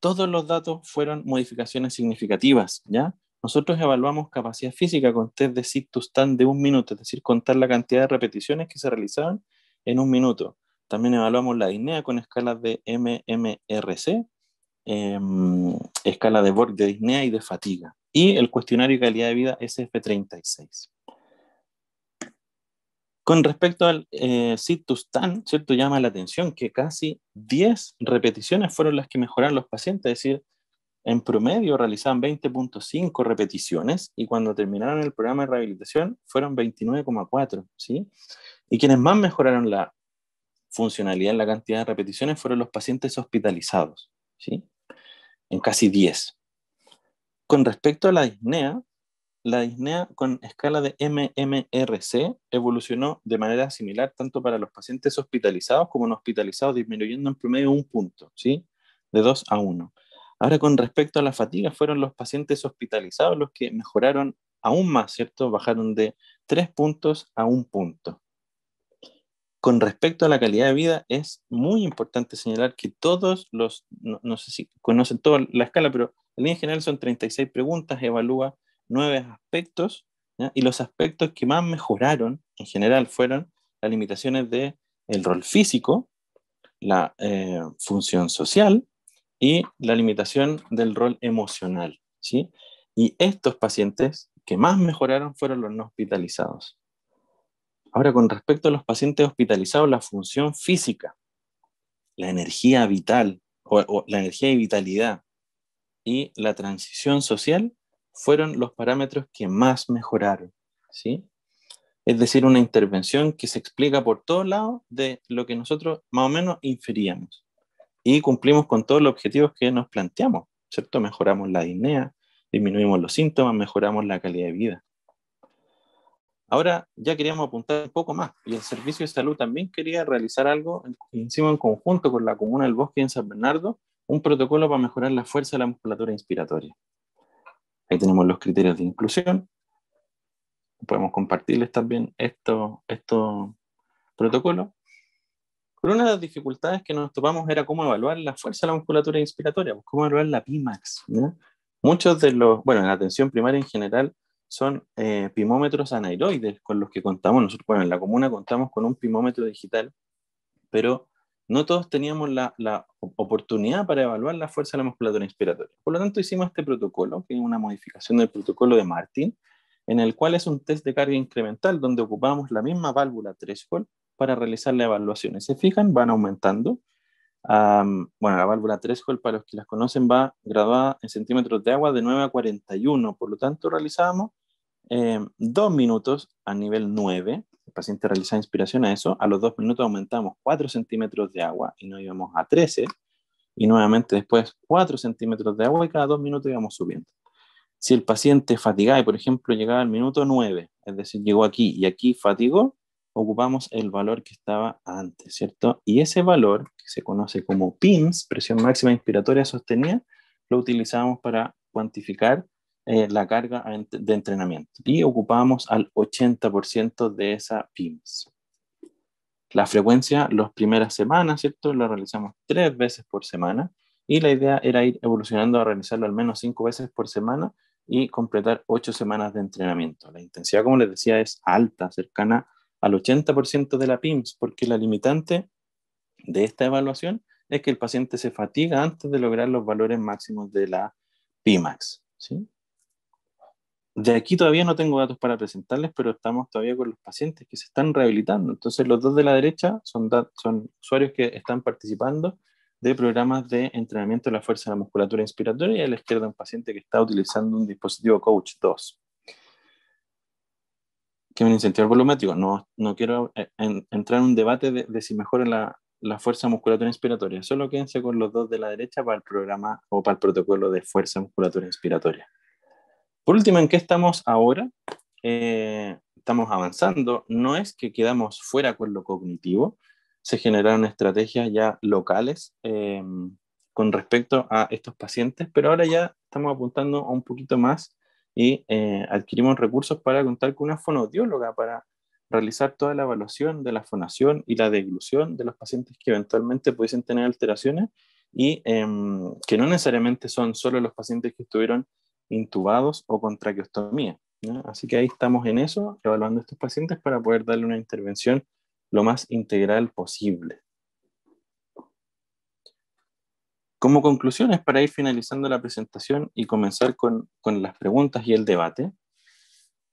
todos los datos fueron modificaciones significativas, ¿ya? Nosotros evaluamos capacidad física con test de sit-to-stand de un minuto, es decir, contar la cantidad de repeticiones que se realizaban en un minuto. También evaluamos la disnea con escalas de MMRC, em, escala de Borg de disnea y de fatiga, y el cuestionario de calidad de vida SF36. Con respecto al eh, sit-to-stand, ¿cierto? llama la atención que casi 10 repeticiones fueron las que mejoraron los pacientes, es decir, en promedio realizaban 20.5 repeticiones y cuando terminaron el programa de rehabilitación fueron 29,4, ¿sí? Y quienes más mejoraron la funcionalidad en la cantidad de repeticiones fueron los pacientes hospitalizados, ¿sí? En casi 10. Con respecto a la disnea, la disnea con escala de MMRC evolucionó de manera similar tanto para los pacientes hospitalizados como no hospitalizados, disminuyendo en promedio un punto, ¿sí? De 2 a 1. Ahora, con respecto a la fatiga, fueron los pacientes hospitalizados los que mejoraron aún más, ¿cierto? Bajaron de tres puntos a un punto. Con respecto a la calidad de vida, es muy importante señalar que todos los, no, sé si conocen toda la escala, pero en línea general son 36 preguntas, evalúa nueve aspectos, y los aspectos que más mejoraron en general fueron las limitaciones del el rol físico, la eh, función social, y la limitación del rol emocional. ¿sí? Y estos pacientes que más mejoraron fueron los no hospitalizados. Ahora, con respecto a los pacientes hospitalizados, la función física, la energía vital o, la energía y vitalidad y la transición social fueron los parámetros que más mejoraron. ¿sí? Es decir, una intervención que se explica por todos lados de lo que nosotros más o menos inferíamos y cumplimos con todos los objetivos que nos planteamos, ¿cierto? Mejoramos la disnea, disminuimos los síntomas, mejoramos la calidad de vida. Ahora ya queríamos apuntar un poco más y el Servicio de Salud también quería realizar algo hicimos en conjunto con la Comuna del Bosque en San Bernardo, un protocolo para mejorar la fuerza de la musculatura inspiratoria. Ahí tenemos los criterios de inclusión. Podemos compartirles también estos esto protocolos pero una de las dificultades que nos topamos era cómo evaluar la fuerza de la musculatura inspiratoria, pues, cómo evaluar la Pimax. Muchos de los, bueno, en la atención primaria en general son eh, pimómetros anaeroides con los que contamos. Nosotros, bueno, en la comuna contamos con un pimómetro digital, pero no todos teníamos la, oportunidad para evaluar la fuerza de la musculatura inspiratoria. Por lo tanto, hicimos este protocolo, que es una modificación del protocolo de Martin, en el cual es un test de carga incremental donde ocupamos la misma válvula threshold para realizar la evaluación, Se fijan, van aumentando. bueno, la válvula 3 para los que las conocen, va graduada en centímetros de agua de 9 a 41. Por lo tanto, realizamos em, dos minutos a nivel 9. El paciente realiza inspiración a eso. A los dos minutos aumentamos 4 centímetros de agua y nos íbamos a 13. Y nuevamente después 4 centímetros de agua y cada dos minutos íbamos subiendo. Si el paciente fatigaba y, por ejemplo, llegaba al minuto 9, es decir, llegó aquí y aquí fatigó, ocupamos el valor que estaba antes, ¿cierto? Y ese valor, que se conoce como PIMS, presión máxima inspiratoria sostenida, lo utilizamos para cuantificar eh, la carga de entrenamiento y ocupamos al 80% de esa PIMS. La frecuencia, las primeras semanas, ¿cierto? La realizamos tres veces por semana y la idea era ir evolucionando a realizarlo al menos cinco veces por semana y completar ocho semanas de entrenamiento. La intensidad, como les decía, es alta, cercana a al 80% de la PIMS, porque la limitante de esta evaluación es que el paciente se fatiga antes de lograr los valores máximos de la PIMAX. ¿sí? De aquí todavía no tengo datos para presentarles, pero estamos todavía con los pacientes que se están rehabilitando. Entonces, los dos de la derecha son, son usuarios que están participando de programas de entrenamiento de la fuerza de la musculatura inspiratoria y a la izquierda un paciente que está utilizando un dispositivo Coach 2 un incentivo volumétrico. No, no quiero eh, entrar en un debate de, si mejora la, fuerza musculatura inspiratoria. Solo quédense con los dos de la derecha para el programa o para el protocolo de fuerza musculatura inspiratoria. Por último, ¿en qué estamos ahora? Eh, estamos avanzando. No es que quedamos fuera con lo cognitivo. Se generaron estrategias ya locales eh, con respecto a estos pacientes, pero ahora ya estamos apuntando a un poquito más y eh, adquirimos recursos para contar con una fonodióloga para realizar toda la evaluación de la fonación y la deglución de los pacientes que eventualmente pudiesen tener alteraciones y em, que no necesariamente son solo los pacientes que estuvieron intubados o con traqueostomía. Así que ahí estamos en eso, evaluando a estos pacientes para poder darle una intervención lo más integral posible. Como conclusiones, para ir finalizando la presentación y comenzar con, las preguntas y el debate,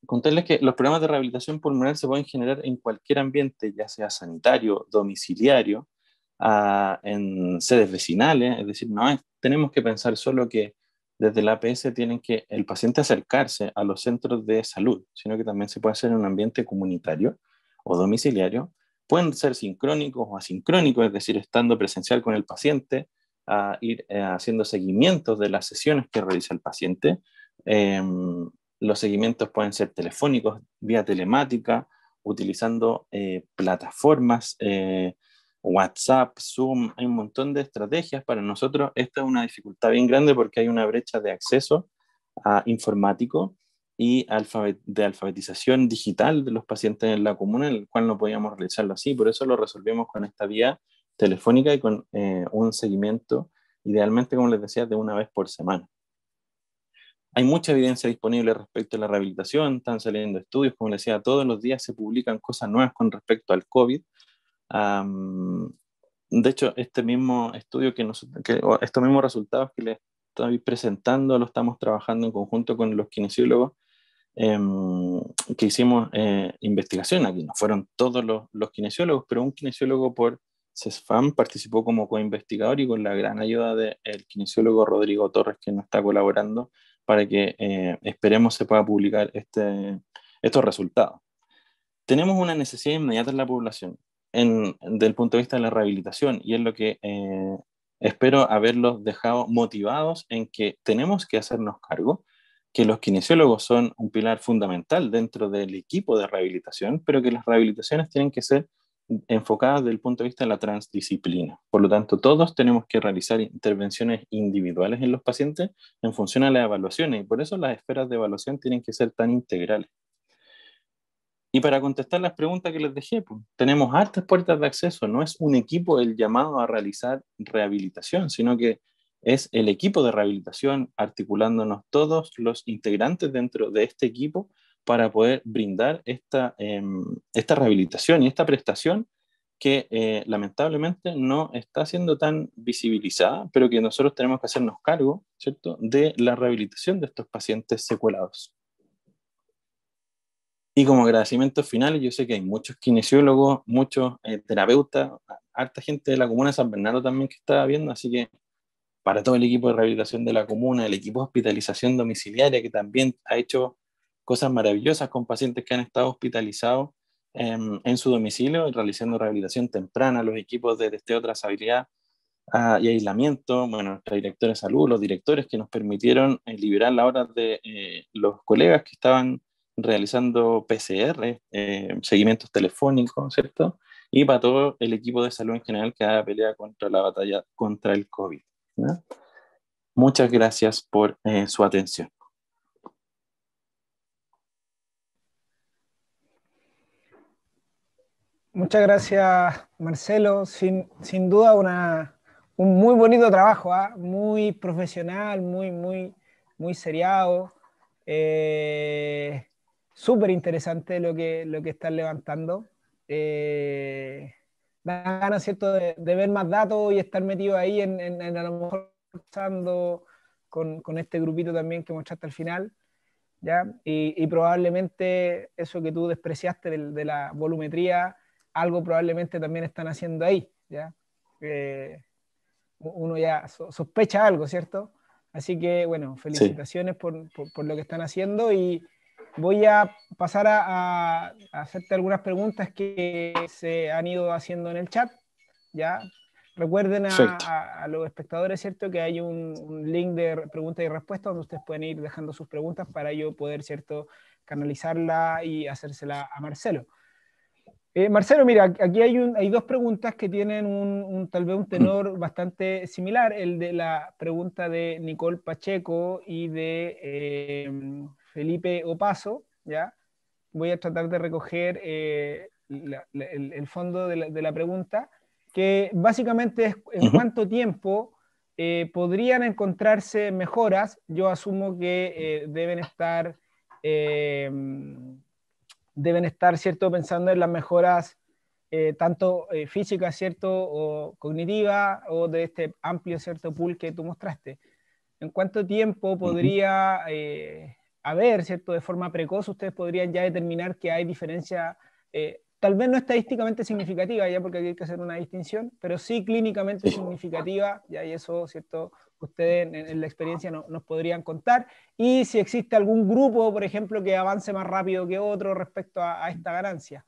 contarles que los programas de rehabilitación pulmonar se pueden generar en cualquier ambiente, ya sea sanitario, domiciliario, ah, en sedes vecinales, es decir, no tenemos que pensar solo que desde la APS tienen que el paciente acercarse a los centros de salud, sino que también se puede hacer en un ambiente comunitario o domiciliario. Pueden ser sincrónicos o asincrónicos, es decir, estando presencial con el paciente, a ir eh, haciendo seguimientos de las sesiones que realiza el paciente. Em, los seguimientos pueden ser telefónicos, vía telemática, utilizando eh, plataformas, eh, WhatsApp, Zoom, hay un montón de estrategias. Para nosotros esta es una dificultad bien grande porque hay una brecha de acceso a informático y de alfabetización digital de los pacientes en la comuna, en el cual no podíamos realizarlo así. Por eso lo resolvimos con esta vía telefónica y con eh, un seguimiento, idealmente, como les decía, de una vez por semana. Hay mucha evidencia disponible respecto a la rehabilitación, están saliendo estudios, como les decía, todos los días se publican cosas nuevas con respecto al COVID. de hecho, este mismo estudio, que, nos, estos mismos resultados que les estoy presentando, lo estamos trabajando en conjunto con los kinesiólogos em, que hicimos eh, investigación aquí. No fueron todos los, los, kinesiólogos, pero un kinesiólogo por CESFAM participó como co-investigador y con la gran ayuda del quinesiólogo kinesiólogo Rodrigo Torres, que nos está colaborando para que eh, esperemos se pueda publicar este, estos resultados. Tenemos una necesidad inmediata en la población, en, del punto de vista de la rehabilitación, y es lo que eh, espero haberlos dejado motivados en que tenemos que hacernos cargo, que los kinesiólogos son un pilar fundamental dentro del equipo de rehabilitación, pero que las rehabilitaciones tienen que ser enfocadas desde el punto de vista de la transdisciplina. Por lo tanto, todos tenemos que realizar intervenciones individuales en los pacientes en función a las evaluaciones y por eso las esferas de evaluación tienen que ser tan integrales. Y para contestar las preguntas que les dejé, pues, tenemos altas puertas de acceso, no es un equipo el llamado a realizar rehabilitación, sino que es el equipo de rehabilitación articulándonos todos los integrantes dentro de este equipo para poder brindar esta, em, esta rehabilitación y esta prestación que eh, lamentablemente no está siendo tan visibilizada, pero que nosotros tenemos que hacernos cargo, ¿cierto?, de la rehabilitación de estos pacientes secuelados. Y como agradecimiento final, yo sé que hay muchos kinesiólogos, muchos eh, terapeutas, harta gente de la comuna de San Bernardo también que está viendo, así que para todo el equipo de rehabilitación de la comuna, el equipo de hospitalización domiciliaria que también ha hecho cosas maravillosas con pacientes que han estado hospitalizados em, en, su domicilio, y realizando rehabilitación temprana, los equipos de testeo, trazabilidad ah, y aislamiento, bueno, nuestra directora de salud, los directores que nos permitieron eh, liberar la hora de eh, los colegas que estaban realizando PCR, eh, seguimientos telefónicos, ¿cierto? Y para todo el equipo de salud en general que ha peleado contra la batalla contra el COVID. Muchas gracias por su atención. Muchas gracias, Marcelo. Sin, sin duda, una, un muy bonito trabajo, ¿ah? muy profesional, muy, muy, muy seriado. Eh, súper interesante lo que, lo que están levantando. Eh, da ganas, ¿cierto?, de, ver más datos y estar metido ahí en, en, a lo mejor con, con, este grupito también que mostraste al final. ¿ya? Y, y probablemente eso que tú despreciaste de la volumetría algo probablemente también están haciendo ahí, ¿ya? Eh, uno ya sospecha algo, ¿cierto? Así que, bueno, felicitaciones por, lo que están haciendo y voy a pasar a, a, hacerte algunas preguntas que se han ido haciendo en el chat, ¿ya? Recuerden a, los espectadores, ¿cierto? Que hay un, un link de preguntas y respuestas donde ustedes pueden ir dejando sus preguntas para yo poder, ¿cierto? Canalizarla y hacérsela a Marcelo. Eh, Marcelo, mira, aquí hay, dos preguntas que tienen tal vez un tenor bastante similar, el de la pregunta de Nicole Pacheco y de eh, Felipe Opaso, ¿ya? Voy a tratar de recoger eh, el, fondo de la, de la, pregunta, que básicamente es en cuánto tiempo podrían encontrarse mejoras, yo asumo que deben estar deben estar, ¿cierto?, pensando en las mejoras eh, tanto física eh, físicas, ¿cierto?, o cognitiva o de este amplio, ¿cierto?, pool que tú mostraste. ¿En cuánto tiempo podría eh, haber, ¿cierto?, de forma precoz, ustedes podrían ya determinar que hay diferencia, tal vez no estadísticamente significativa, ya porque hay que hacer una distinción, pero sí clínicamente significativa, ya y eso, ¿cierto?, ustedes en, la experiencia nos podrían contar. Y si existe algún grupo, por ejemplo, que avance más rápido que otro respecto a, esta ganancia.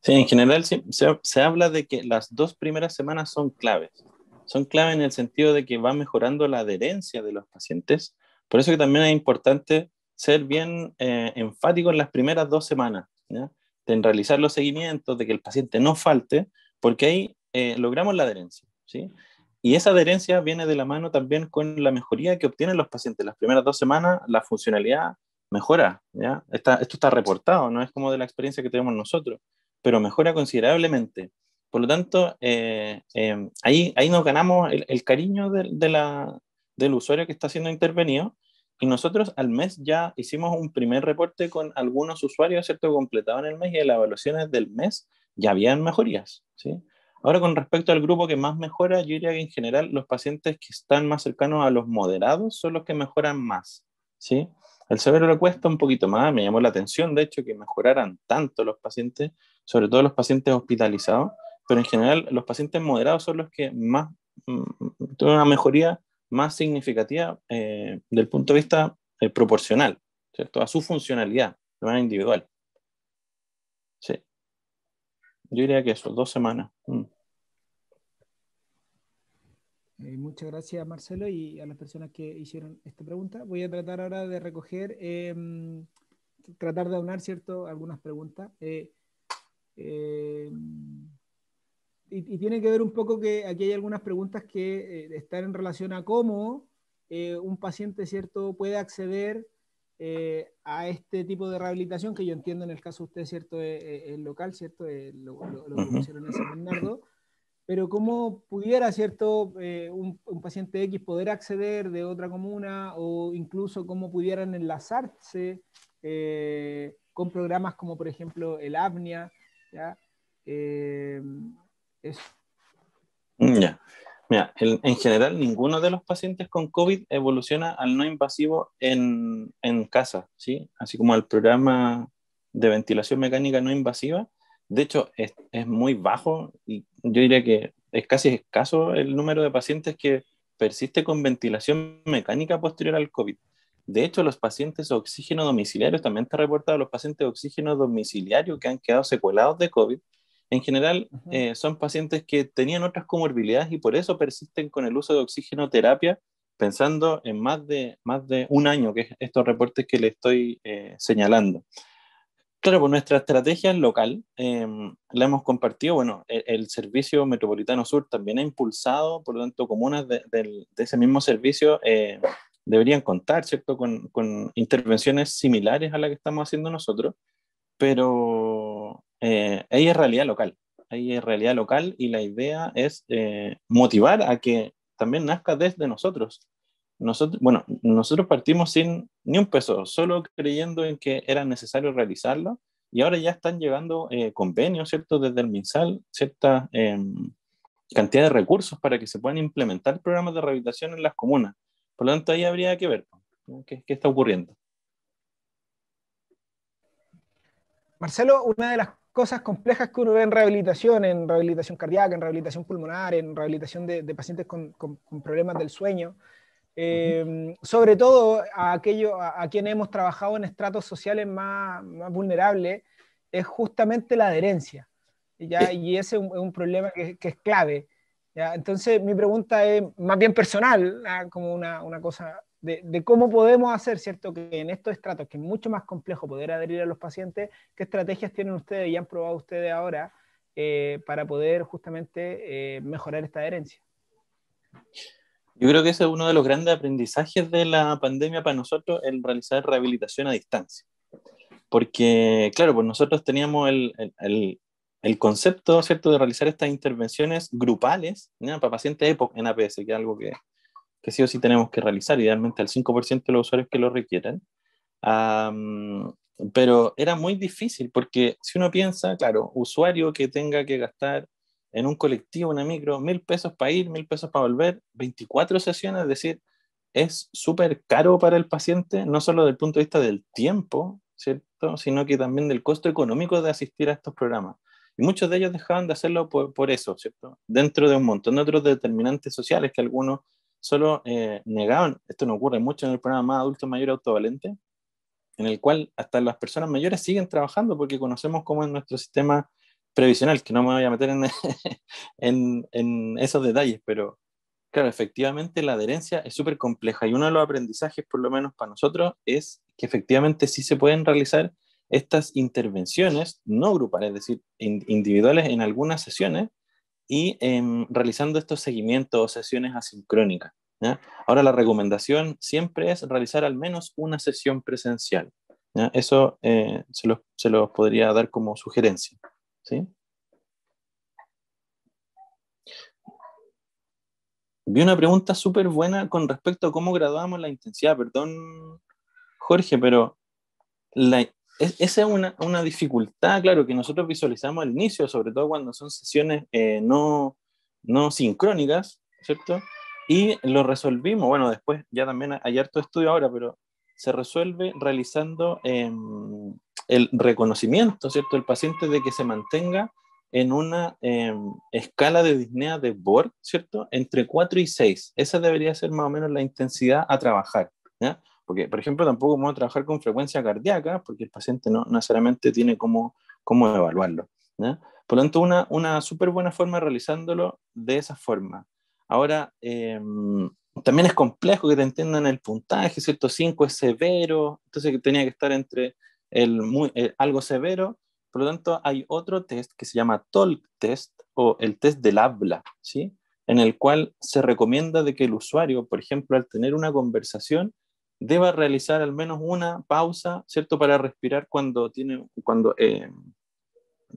Sí, en general se, habla de que las dos primeras semanas son claves. Son claves en el sentido de que va mejorando la adherencia de los pacientes. Por eso que también es importante ser bien eh, enfático en las primeras dos semanas, en realizar los seguimientos, de que el paciente no falte, porque ahí eh, logramos la adherencia. ¿sí? Y esa adherencia viene de la mano también con la mejoría que obtienen los pacientes. Las primeras dos semanas la funcionalidad mejora, ¿ya? esto está reportado, no es como de la experiencia que tenemos nosotros, pero mejora considerablemente. Por lo tanto, eh, eh, ahí, ahí nos ganamos el, cariño de, del usuario que está siendo intervenido y nosotros al mes ya hicimos un primer reporte con algunos usuarios, ¿cierto? Completado en el mes y en las evaluaciones del mes ya habían mejorías, ¿sí? Ahora, con respecto al grupo que más mejora, yo diría que en general los pacientes que están más cercanos a los moderados son los que mejoran más, ¿sí? El severo le cuesta un poquito más, me llamó la atención, de hecho, que mejoraran tanto los pacientes, sobre todo los pacientes hospitalizados, pero en general los pacientes moderados son los que más, mm, tienen una mejoría más significativa eh, del punto de vista eh, proporcional, ¿cierto? A su funcionalidad, de manera individual. Yo diría que eso, dos semanas. Mm. Eh, muchas gracias, Marcelo, y a las personas que hicieron esta pregunta. Voy a tratar ahora de recoger, em, tratar de aunar, ¿cierto?, algunas preguntas. Eh, em, y, tiene que ver un poco que aquí hay algunas preguntas que eh, están en relación a cómo un paciente, ¿cierto?, puede acceder eh, a este tipo de rehabilitación, que yo entiendo en el caso de usted, ¿cierto? Es, eh, eh, local, ¿cierto? lo, que pusieron en Bernardo. Pero ¿cómo pudiera, ¿cierto? un, paciente X poder acceder de otra comuna o incluso cómo pudieran enlazarse con programas como, por ejemplo, el APNIA, eso. Ya en, general ninguno de los pacientes con COVID evoluciona al no invasivo en, casa, ¿sí? Así como el programa de ventilación mecánica no invasiva. De hecho, es, muy bajo y yo diría que es casi escaso el número de pacientes que persiste con ventilación mecánica posterior al COVID. De hecho, los pacientes oxígeno domiciliario, también está reportado los pacientes de oxígeno domiciliario que han quedado secuelados de COVID, en general, eh, son pacientes que tenían otras comorbilidades y por eso persisten con el uso de oxigenoterapia, pensando en más de, más de un año, que es estos reportes que le estoy eh, señalando. Claro, por pues nuestra estrategia local em, la hemos compartido. Bueno, e, el, Servicio Metropolitano Sur también ha impulsado, por lo tanto, comunas de, de, ese mismo servicio eh, deberían contar, ¿cierto?, con, con, intervenciones similares a las que estamos haciendo nosotros, pero eh, ahí es realidad local, ahí es realidad local y la idea es eh, motivar a que también nazca desde nosotros. Nosotros, bueno, nosotros partimos sin ni un peso, solo creyendo en que era necesario realizarlo y ahora ya están llegando eh, convenios, ¿cierto? Desde el MinSal, cierta em, cantidad de recursos para que se puedan implementar programas de rehabilitación en las comunas. Por lo tanto, ahí habría que ver ¿Qué, qué está ocurriendo. Marcelo, una de las cosas complejas que uno ve en rehabilitación, en rehabilitación cardíaca, en rehabilitación pulmonar, en rehabilitación de, pacientes con, problemas del sueño. Eh, sobre todo a, aquello, a, quienes hemos trabajado en estratos sociales más, más vulnerables, es justamente la adherencia. Eh. Y ese es un, problema que, es clave. Entonces, mi pregunta es más bien personal, ¿ah? como una, una cosa de, cómo podemos hacer, ¿cierto? Que en estos estratos, que es mucho más complejo poder adherir a los pacientes, ¿qué estrategias tienen ustedes y han probado ustedes ahora eh, para poder justamente eh, mejorar esta adherencia? Yo creo que ese es uno de los grandes aprendizajes de la pandemia para nosotros, el realizar rehabilitación a distancia. Porque, claro, pues nosotros teníamos el, el, el, concepto, ¿cierto?, de realizar estas intervenciones grupales para pacientes en APS, que es algo que, que sí o sí tenemos que realizar, idealmente al 5% de los usuarios que lo requieran. pero era muy difícil porque si uno piensa, claro, usuario que tenga que gastar en un colectivo, una micro, mil pesos para ir, mil pesos para volver, 24 sesiones, es decir, es súper caro para el paciente, no solo desde el punto de vista del tiempo, ¿cierto? Sino que también del costo económico de asistir a estos programas. Y muchos de ellos dejaban de hacerlo por, por eso, ¿cierto? Dentro de un montón de otros determinantes sociales que algunos solo eh, negaban, esto no ocurre mucho en el programa más adulto mayor Autovalente, en el cual hasta las personas mayores siguen trabajando porque conocemos cómo es nuestro sistema previsional, que no me voy a meter en, en, esos detalles, pero claro, efectivamente la adherencia es súper compleja y uno de los aprendizajes, por lo menos para nosotros, es que efectivamente sí se pueden realizar estas intervenciones no grupales, es decir, individuales en algunas sesiones, y em, realizando estos seguimientos o sesiones asincrónicas. Ahora la recomendación siempre es realizar al menos una sesión presencial. Eso eh, se, los, podría dar como sugerencia. ¿sí? Vi una pregunta súper buena con respecto a cómo graduamos la intensidad. Perdón, Jorge, pero la, es, esa es una, dificultad, claro, que nosotros visualizamos al inicio, sobre todo cuando son sesiones eh, no, no sincrónicas, ¿cierto? Y lo resolvimos, bueno, después ya también hay harto estudio ahora, pero se resuelve realizando em, el reconocimiento, ¿cierto? El paciente de que se mantenga en una em, escala de disnea de Borg ¿cierto? Entre 4 y 6. Esa debería ser más o menos la intensidad a trabajar. ¿ya? Porque, por ejemplo, tampoco puedo trabajar con frecuencia cardíaca porque el paciente no necesariamente tiene cómo, cómo evaluarlo. Por lo tanto, una, una súper buena forma realizándolo de esa forma. Ahora, em, también es complejo que te entiendan el puntaje, ¿cierto? 5 es severo, entonces tenía que estar entre el, muy, algo severo. Por lo tanto, hay otro test que se llama Talk test o el test del habla, ¿sí? En el cual se recomienda de que el usuario, por ejemplo, al tener una conversación, deba realizar al menos una pausa, ¿cierto? Para respirar cuando, tiene, cuando eh,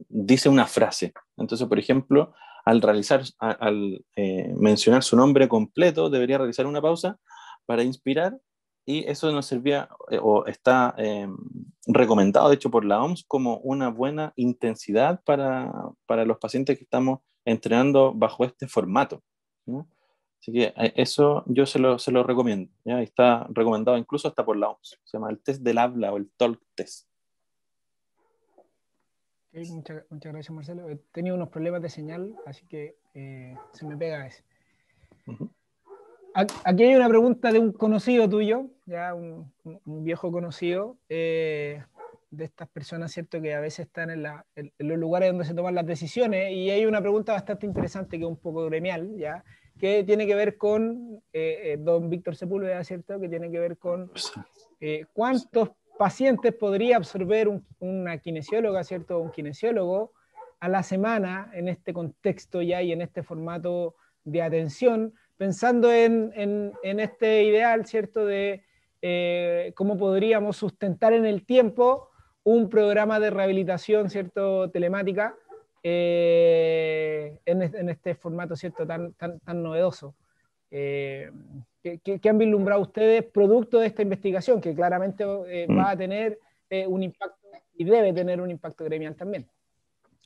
dice una frase. Entonces, por ejemplo, al, realizar, al eh, mencionar su nombre completo, debería realizar una pausa para inspirar y eso nos servía eh, o está em, recomendado, de hecho, por la OMS como una buena intensidad para, para los pacientes que estamos entrenando bajo este formato. Así que eh, eso yo se lo, se lo recomiendo. ¿ya? Está recomendado incluso hasta por la OMS. Se llama el test del habla o el talk test. muchas, gracias, Marcelo. He tenido unos problemas de señal, así que eh, se me pega eso. Aquí hay una pregunta de un conocido tuyo, ya un, viejo conocido, eh, de estas personas, ¿cierto? Que a veces están en, la, en, los lugares donde se toman las decisiones. Y hay una pregunta bastante interesante que es un poco gremial, ¿ya? que tiene que ver con eh, eh, don Víctor Sepúlveda, ¿cierto? Que tiene que ver con eh, cuántos pacientes podría absorber un, una kinesióloga, ¿cierto? Un kinesiólogo a la semana en este contexto ya y en este formato de atención, pensando en, este ideal, ¿cierto? De cómo podríamos sustentar en el tiempo un programa de rehabilitación, ¿cierto? Telemática eh, en, este formato ¿cierto? Tan, tan, tan novedoso. Eh, ¿qué, han vislumbrado ustedes producto de esta investigación que claramente eh, mm. va a tener eh, un impacto y debe tener un impacto gremial también?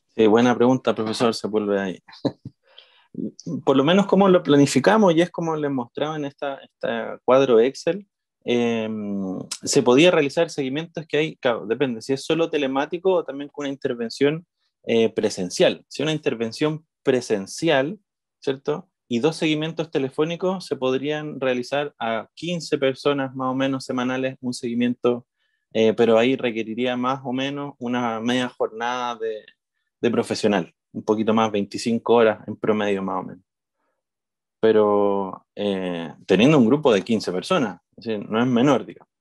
Sí, buena pregunta, profesor se vuelve ahí Por lo menos como lo planificamos y es como les mostraba en este esta cuadro Excel, se podía realizar seguimientos que hay, claro, depende, si es solo telemático o también con una intervención eh, presencial. Si una intervención presencial, ¿cierto? Y dos seguimientos telefónicos se podrían realizar a 15 personas más o menos semanales, un seguimiento, eh, pero ahí requeriría más o menos una media jornada de, profesional, un poquito más, 25 horas en promedio más o menos pero eh, teniendo un grupo de 15 personas, no es menor, digamos,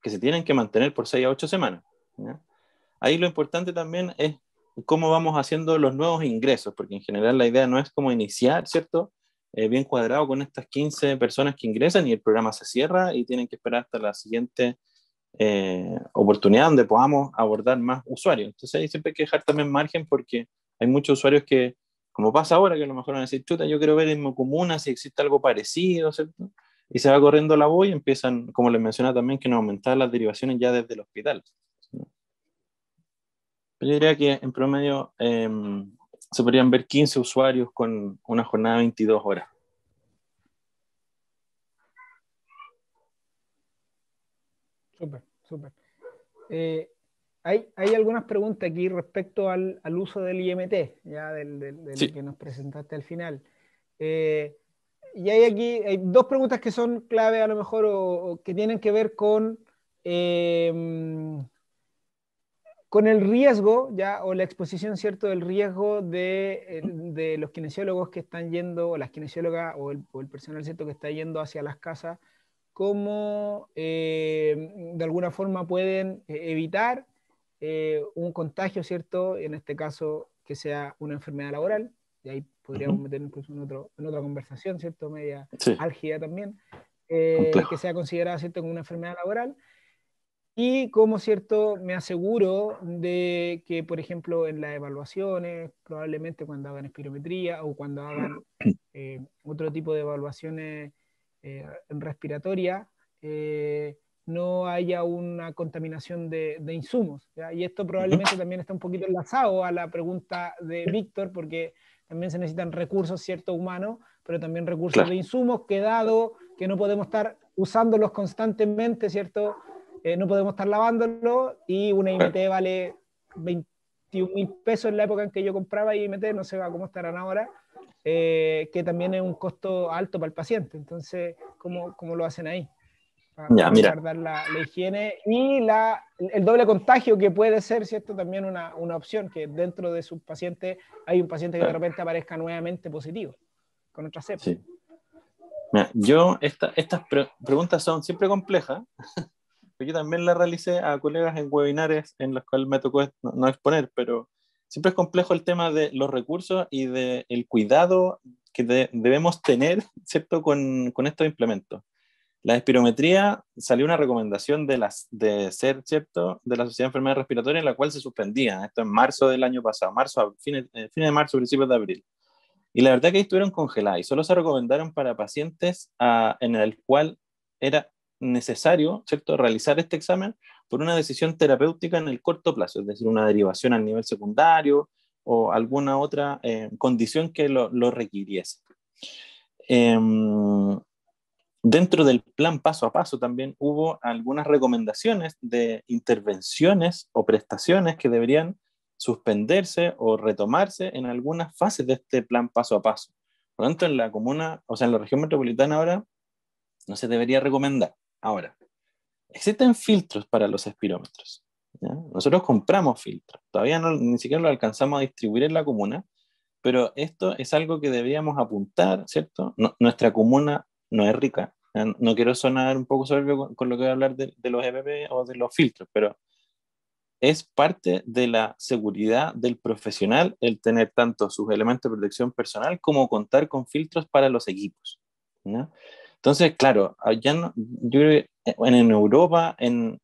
que se tienen que mantener por 6 a 8 semanas. Ahí lo importante también es cómo vamos haciendo los nuevos ingresos, porque en general la idea no es como iniciar, ¿cierto? Eh, bien cuadrado con estas 15 personas que ingresan y el programa se cierra y tienen que esperar hasta la siguiente eh, oportunidad donde podamos abordar más usuarios. Entonces ahí siempre hay que dejar también margen porque hay muchos usuarios que, como pasa ahora, que a lo mejor van a decir, chuta, yo quiero ver en mi comuna si existe algo parecido, ¿cierto? Y se va corriendo la voz y empiezan, como les mencionaba también, que no aumentar las derivaciones ya desde el hospital. Yo diría que en promedio em, se podrían ver 15 usuarios con una jornada de 22 horas. Súper, súper. Eh, hay, algunas preguntas aquí respecto al, uso del IMT, ya del, que nos presentaste al final. Eh, y hay aquí hay dos preguntas que son clave a lo mejor o, que tienen que ver con em, con el riesgo, ya, o la exposición, ¿cierto?, del riesgo de, eh, de los kinesiólogos que están yendo, o las kinesiólogas, o el, personal, ¿cierto?, que está yendo hacia las casas, cómo eh, de alguna forma pueden eh, evitar un contagio, ¿cierto?, en este caso que sea una enfermedad laboral, y ahí podríamos meter incluso pues, en, otra conversación, ¿cierto?, media álgida también, que sea considerada, ¿cierto?, como una enfermedad laboral, y como cierto, me aseguro de que, por ejemplo, en las evaluaciones, probablemente cuando hagan espirometría o cuando hagan eh, otro tipo de evaluaciones eh, respiratorias, eh, no haya una contaminación de, de insumos. Y esto probablemente también está un poquito enlazado a la pregunta de Víctor, porque también se necesitan recursos, cierto, humanos, pero también recursos de insumos, que dado que no podemos estar usándolos constantemente, ¿cierto? Eh, no podemos estar lavándolo y una IMT vale 21 mil pesos en la época en que yo compraba IMT, no sé cómo estarán ahora, eh, que también es un costo alto para el paciente. Entonces, ¿cómo, cómo lo hacen ahí? Para ya, la, higiene y la, el doble contagio que puede ser, ¿cierto? También una, una opción, que dentro de sus pacientes hay un paciente que de repente aparezca nuevamente positivo con otra cepa. Mira, yo, estas preguntas son siempre complejas, yo también la realicé a colegas en webinares en los cuales me tocó no, exponer, pero siempre es complejo el tema de los recursos y del cuidado que debemos tener, excepto con, con estos implementos. La espirometría salió una recomendación de, las, de ser, de la Sociedad de Enfermedades Respiratorias, la cual se suspendía. Esto en marzo del año pasado, marzo, fines, eh, fines de marzo, principios de abril. Y la verdad que estuvieron congeladas y solo se recomendaron para pacientes ah, en el cual era necesario, ¿cierto?, realizar este examen por una decisión terapéutica en el corto plazo, es decir, una derivación al nivel secundario o alguna otra eh, condición que lo, requiriese. Em, dentro del plan paso a paso también hubo algunas recomendaciones de intervenciones o prestaciones que deberían suspenderse o retomarse en algunas fases de este plan paso a paso. Por lo tanto, en la comuna, o sea, en la región metropolitana ahora no se debería recomendar, Ahora, existen filtros para los espirómetros. Nosotros compramos filtros, todavía ni siquiera lo alcanzamos a distribuir en la comuna, pero esto es algo que deberíamos apuntar, ¿cierto? nuestra comuna no es rica. No, quiero sonar un poco soberbio con, lo que voy a hablar de, de los EPP o de los filtros, pero es parte de la seguridad del profesional el tener tanto sus elementos de protección personal como contar con filtros para los equipos. ¿no? Entonces, claro, ah, ya yo creo que eh, en, Europa, en,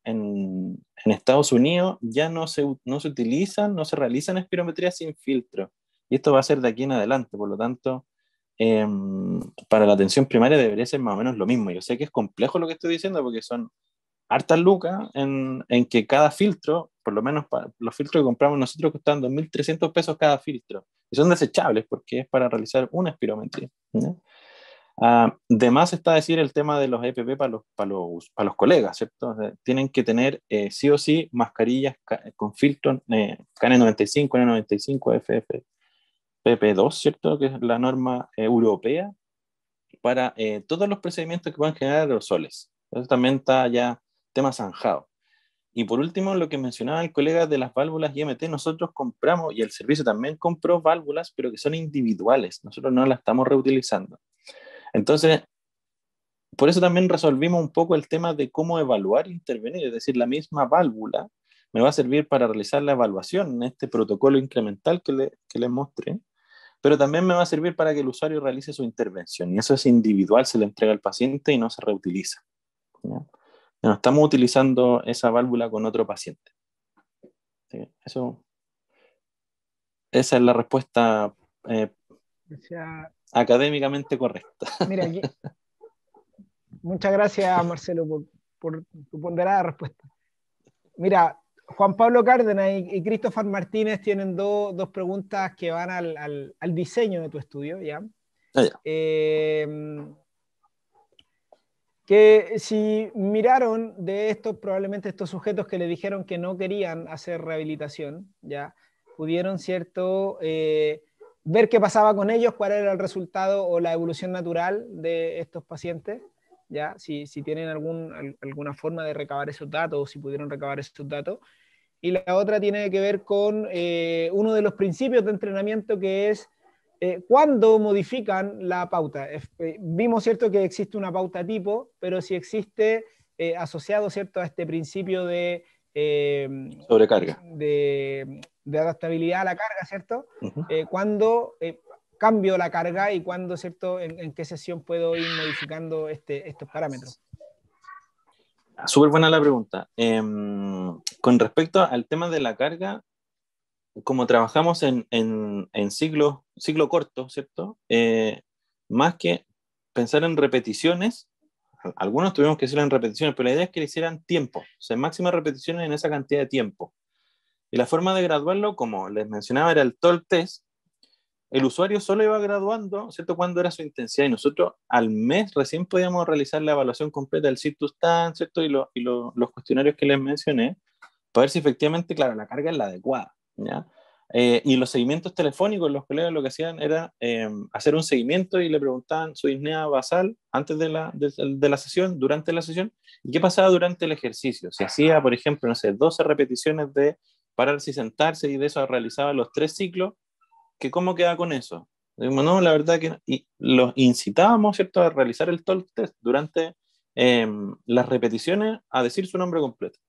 Estados Unidos, ya no se, no se utilizan, no se realizan espirometrías sin filtro. Y esto va a ser de aquí en adelante, por lo tanto, em, para la atención primaria debería ser más o menos lo mismo. Yo sé que es complejo lo que estoy diciendo porque son hartas lucas en, que cada filtro, por lo menos los filtros que compramos nosotros cuestan 2.300 pesos cada filtro. Y son desechables porque es para realizar una espirometría. ¿no? Además ah, de más está decir el tema de los EPP para los, para los, los colegas, ¿cierto? tienen que tener eh, sí o sí mascarillas con filtro KN95, N95, FFP2, ¿cierto? Que es la norma eh, europea para eh, todos los procedimientos que puedan generar aerosoles. Eso también está ya tema zanjado. Y por último, lo que mencionaba el colega de las válvulas IMT, nosotros compramos, y el servicio también compró válvulas, pero que son individuales, nosotros no las estamos reutilizando. Entonces, por eso también resolvimos un poco el tema de cómo evaluar e intervenir, es decir, la misma válvula me va a servir para realizar la evaluación en este protocolo incremental que, le, que les mostré, pero también me va a servir para que el usuario realice su intervención, y eso es individual, se le entrega al paciente y no se reutiliza. estamos utilizando esa válvula con otro paciente. Eso, esa es la respuesta. Eh, académicamente correcto. Mira, Muchas gracias, Marcelo, por, tu ponderada respuesta. Mira, Juan Pablo Cárdenas y, y Martínez tienen dos preguntas que van al, al, diseño de tu estudio, ¿ya? Ah, em, que si miraron de estos, probablemente estos sujetos que le dijeron que no querían hacer rehabilitación, ¿ya? Pudieron, ¿cierto? Eh, ver qué pasaba con ellos, cuál era el resultado o la evolución natural de estos pacientes, ¿ya? Si, tienen algún, alguna forma de recabar esos datos o si pudieron recabar esos datos. Y la otra tiene que ver con eh, uno de los principios de entrenamiento que es eh, cuándo modifican la pauta. Eh, vimos, ¿cierto?, que existe una pauta tipo, pero si existe eh, asociado, ¿cierto?, a este principio de... Sobrecarga. De de adaptabilidad a la carga, ¿cierto? Eh, cuando eh, cambio la carga y cuándo, ¿cierto? En, qué sesión puedo ir modificando este, estos parámetros. Súper buena la pregunta. Em, con respecto al tema de la carga, como trabajamos en, en, en corto, ¿cierto? Eh, más que pensar en repeticiones, algunos tuvimos que hacer en repeticiones, pero la idea es que le hicieran tiempo, o sea, máximas repeticiones en esa cantidad de tiempo. Y la forma de graduarlo, como les mencionaba, era el TOL test. El usuario solo iba graduando, ¿cierto?, cuando era su intensidad. Y nosotros al mes recién podíamos realizar la evaluación completa del CITUSTAN, ¿cierto? Y, y los cuestionarios que les mencioné, para ver si efectivamente, claro, la carga es la adecuada, eh, y los seguimientos telefónicos, los colegas lo que hacían era em, hacer un seguimiento y le preguntaban su disnea basal antes de la, la, sesión, durante la sesión, y qué pasaba durante el ejercicio. Si hacía, por ejemplo, no sé, 12 repeticiones de pararse y sentarse, y de eso realizaba los tres ciclos, que cómo queda con eso. no, la verdad que los incitábamos, ¿cierto?, a realizar el talk test durante em, las repeticiones a decir su nombre completo.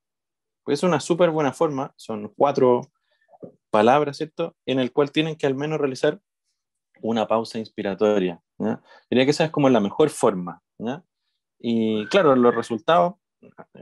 Pues es una súper buena forma, son cuatro palabras, ¿cierto?, en el cual tienen que al menos realizar una pausa inspiratoria. Diría que esa es como la mejor forma. Y claro, los resultados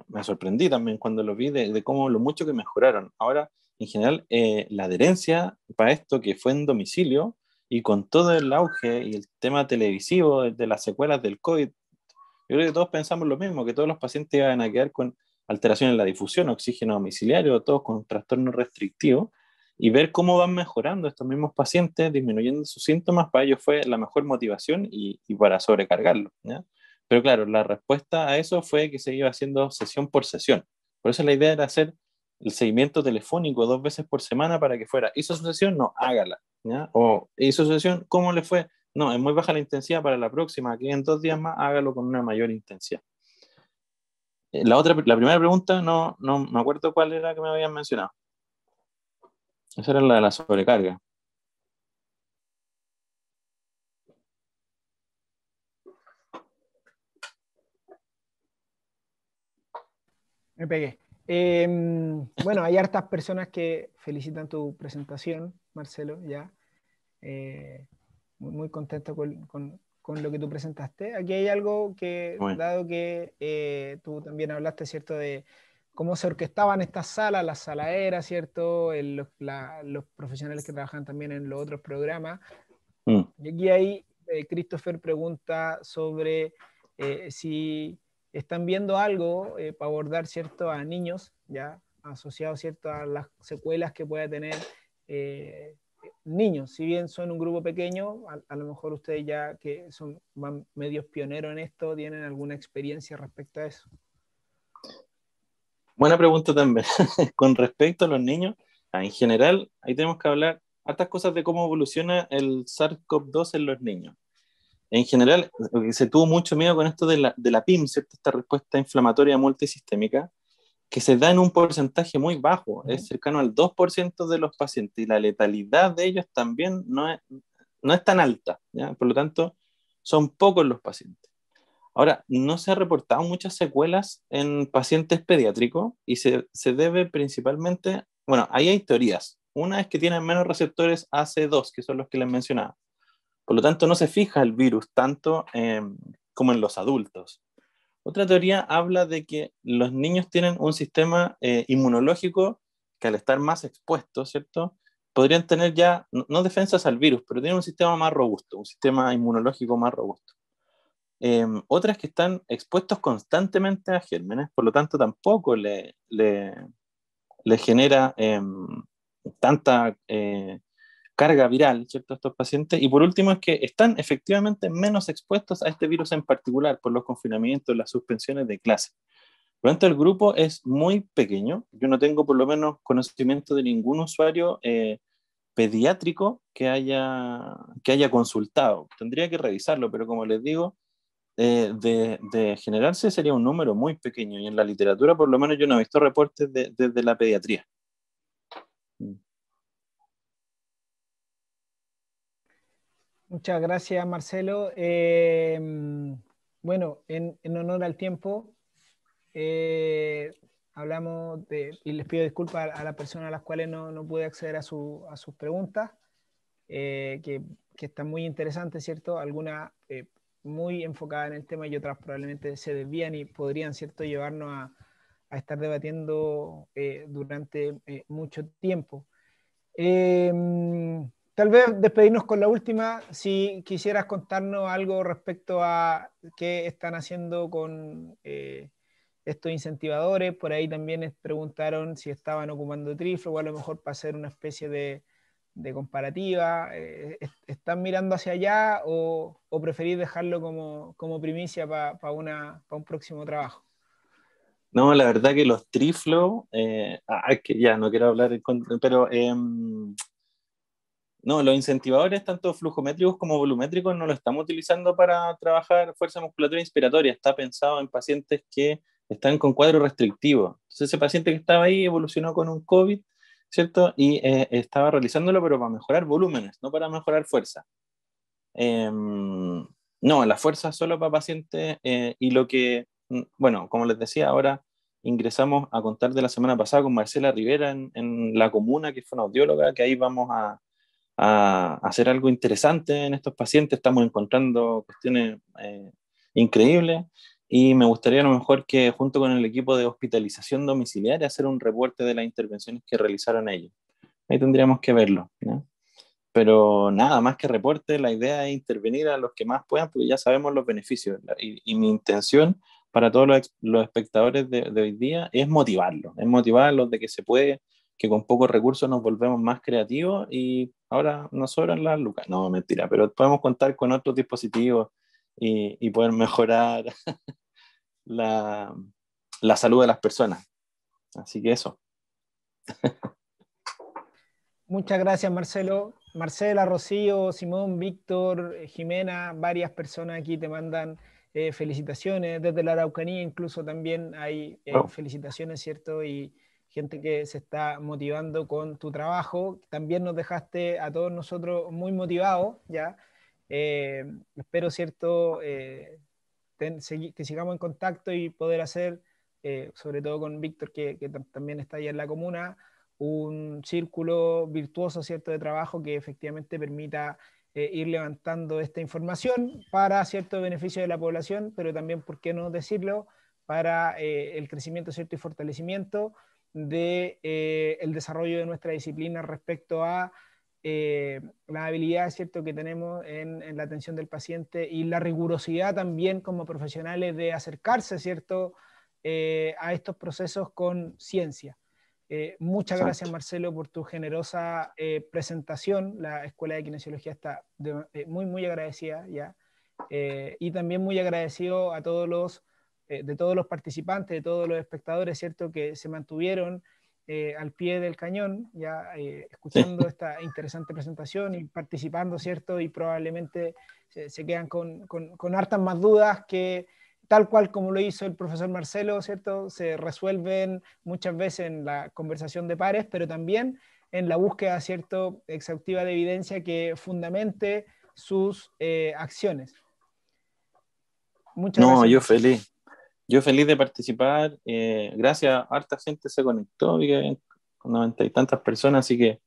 me sorprendí también cuando lo vi de, cómo lo mucho que mejoraron. Ahora, en general, eh, la adherencia para esto que fue en domicilio y con todo el auge y el tema televisivo de, las secuelas del COVID, yo creo que todos pensamos lo mismo, que todos los pacientes iban a quedar con alteraciones en la difusión, oxígeno domiciliario, todos con trastorno restrictivo, y ver cómo van mejorando estos mismos pacientes, disminuyendo sus síntomas, para ellos fue la mejor motivación y, y para sobrecargarlo. ¿ya? Pero claro, la respuesta a eso fue que se iba haciendo sesión por sesión. Por eso la idea era hacer el seguimiento telefónico dos veces por semana para que fuera, hizo su sesión, no, hágala. O hizo su sesión, ¿cómo le fue? No, es muy baja la intensidad para la próxima, aquí en dos días más, hágalo con una mayor intensidad. Eh, la, otra, la primera pregunta, no, no me acuerdo cuál era que me habían mencionado. Esa era la de la sobrecarga. Me pegué. Em, bueno, hay hartas personas que felicitan tu presentación, Marcelo, ya. Eh, muy, contento con, con, lo que tú presentaste. Aquí hay algo que, dado que eh, tú también hablaste, ¿cierto?, de cómo se orquestaban estas salas, sala era, ¿cierto?, los, los, profesionales que trabajan también en los otros programas. Mm. Y aquí hay, eh, Christopher pregunta sobre si están viendo algo eh, para abordar cierto a niños, ya asociado cierto a las secuelas que pueda tener eh, niños. Si bien son un grupo pequeño, a, lo mejor ustedes ya que son medios pioneros en esto, tienen alguna experiencia respecto a eso. Buena pregunta también. Con respecto a los niños, ah, en general, ahí tenemos que hablar hartas cosas de cómo evoluciona el SARS-CoV-2 en los niños en general, eh, se tuvo mucho miedo con esto de la, PIM, Esta respuesta inflamatoria multisistémica, que se da en un porcentaje muy bajo, es cercano al 2% de los pacientes, y la letalidad de ellos también no es, no es tan alta, Por lo tanto, son pocos los pacientes. Ahora, no se han reportado muchas secuelas en pacientes pediátricos y se, se debe principalmente, bueno, ahí hay teorías. Una es que tienen menos receptores AC2, que son los que les mencionaba por lo tanto, no se fija el virus tanto em, como en los adultos. Otra teoría habla de que los niños tienen un sistema eh, inmunológico que al estar más expuestos, ¿cierto? Podrían tener ya, no, defensas al virus, pero tienen un sistema más robusto, un sistema inmunológico más robusto. Em, otras que están expuestos constantemente a gérmenes, por lo tanto tampoco le, le, genera em, tanta eh, carga viral, ¿cierto?, estos pacientes. Y por último es que están efectivamente menos expuestos a este virus en particular por los confinamientos, las suspensiones de clase. Por lo tanto, el grupo es muy pequeño. Yo no tengo por lo menos conocimiento de ningún usuario eh, pediátrico que haya, que haya consultado. Tendría que revisarlo, pero como les digo, eh, de, de, generarse sería un número muy pequeño. Y en la literatura, por lo menos, yo no he visto reportes desde la pediatría. Muchas gracias, Marcelo. Eh, bueno, en, honor al tiempo, eh, hablamos de, y les pido disculpas a, las personas a las cuales no, no pude acceder a, a sus preguntas, eh, que, que, están muy interesantes, ¿cierto? Algunas muy enfocadas en el tema y otras probablemente se desvían y podrían, ¿cierto?, llevarnos a, a estar debatiendo durante mucho tiempo. Tal vez despedirnos con la última, si quisieras contarnos algo respecto a qué están haciendo con eh, estos incentivadores. Por ahí también preguntaron si estaban ocupando triflo, o a lo mejor para hacer una especie de, comparativa. Eh, ¿Están mirando hacia allá o, preferís dejarlo como, primicia para un próximo trabajo? No, la verdad que los triflo, eh, ah, que ya no quiero hablar, pero em, no, los incentivadores, tanto flujométricos como volumétricos, no lo estamos utilizando para trabajar fuerza musculatura inspiratoria. Está pensado en pacientes que están con cuadro restrictivo. Entonces, ese paciente que estaba ahí evolucionó con un COVID, ¿cierto? Y eh, estaba realizándolo, pero para mejorar volúmenes, no para mejorar fuerza. Em, no, la fuerza solo para pacientes eh, y lo que, mm, bueno, como les decía, ahora ingresamos a contar de la semana pasada con Marcela Rivera en la comuna, que fue una audióloga, que ahí vamos a a hacer algo interesante en estos pacientes, estamos encontrando cuestiones eh, increíbles y me gustaría a lo mejor que junto con el equipo de hospitalización domiciliaria hacer un reporte de las intervenciones que realizaron ellos. Ahí tendríamos que verlo. Pero nada, más que reporte, la idea es intervenir a los que más puedan porque ya sabemos los beneficios y, mi intención para todos los, espectadores de, de, hoy día es motivarlos, es motivarlos de que se puede, que con pocos recursos nos volvemos más creativos y Ahora nos sobran las lucas. No, mentira, pero podemos contar con otros dispositivos y, y poder mejorar la, la salud de las personas. Así que eso. Muchas gracias, Marcelo. Marcela, Rocío, Simón, Víctor, Jimena, varias personas aquí te mandan eh, felicitaciones desde la Araucanía, incluso también hay eh, oh. felicitaciones, ¿cierto? Y, gente que se está motivando con tu trabajo. También nos dejaste a todos nosotros muy motivados, ¿ya? Eh, espero, ¿cierto?, eh, que sigamos en contacto y poder hacer, eh, sobre todo con Víctor, que, también está ahí en la comuna, un círculo virtuoso, ¿cierto?, de trabajo que efectivamente permita ir levantando esta información para cierto beneficio de la población, pero también, ¿por qué no decirlo?, para el crecimiento, ¿cierto?, y fortalecimiento del de, eh, el desarrollo de nuestra disciplina respecto a eh, la habilidad ¿cierto? que tenemos en, la atención del paciente y la rigurosidad también como profesionales de acercarse ¿cierto? Eh, a estos procesos con ciencia. muchas gracias Marcelo por tu generosa presentación. La Escuela de Kinesiología está muy, muy agradecida ya. y también muy agradecido a todos los eh, de todos los participantes, de todos los espectadores, ¿cierto? Que se mantuvieron eh, al pie del cañón, ya eh, escuchando esta interesante presentación y participando, ¿cierto? Y probablemente se, quedan con, hartas más dudas que tal cual como lo hizo el profesor Marcelo, ¿cierto? Se resuelven muchas veces en la conversación de pares, pero también en la búsqueda, ¿cierto?, exhaustiva de evidencia que fundamente sus acciones. Muchas no, yo feliz. Yo feliz de participar. Eh, gracias, harta gente se conectó, con noventa y tantas personas, así que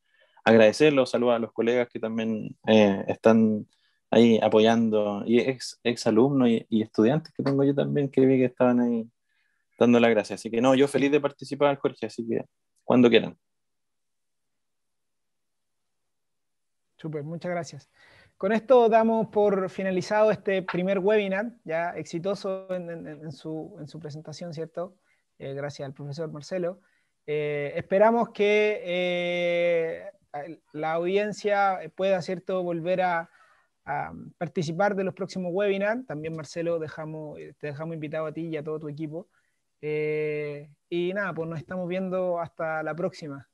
agradecerlo, saludar a los colegas que también eh, están ahí apoyando, y ex, ex alumnos y, estudiantes que tengo yo también, que vi que estaban ahí dando las gracias. Así que no, yo feliz de participar, Jorge, así que cuando quieran. Super. muchas gracias. Con esto damos por finalizado este primer webinar, ya exitoso en, su, presentación, ¿cierto? Eh, gracias al profesor Marcelo. Eh, esperamos que eh, la audiencia pueda, ¿cierto?, volver a, participar de los próximos webinars. También, Marcelo, dejamos, te dejamos invitado a ti y a todo tu equipo. y nada, pues nos estamos viendo hasta la próxima.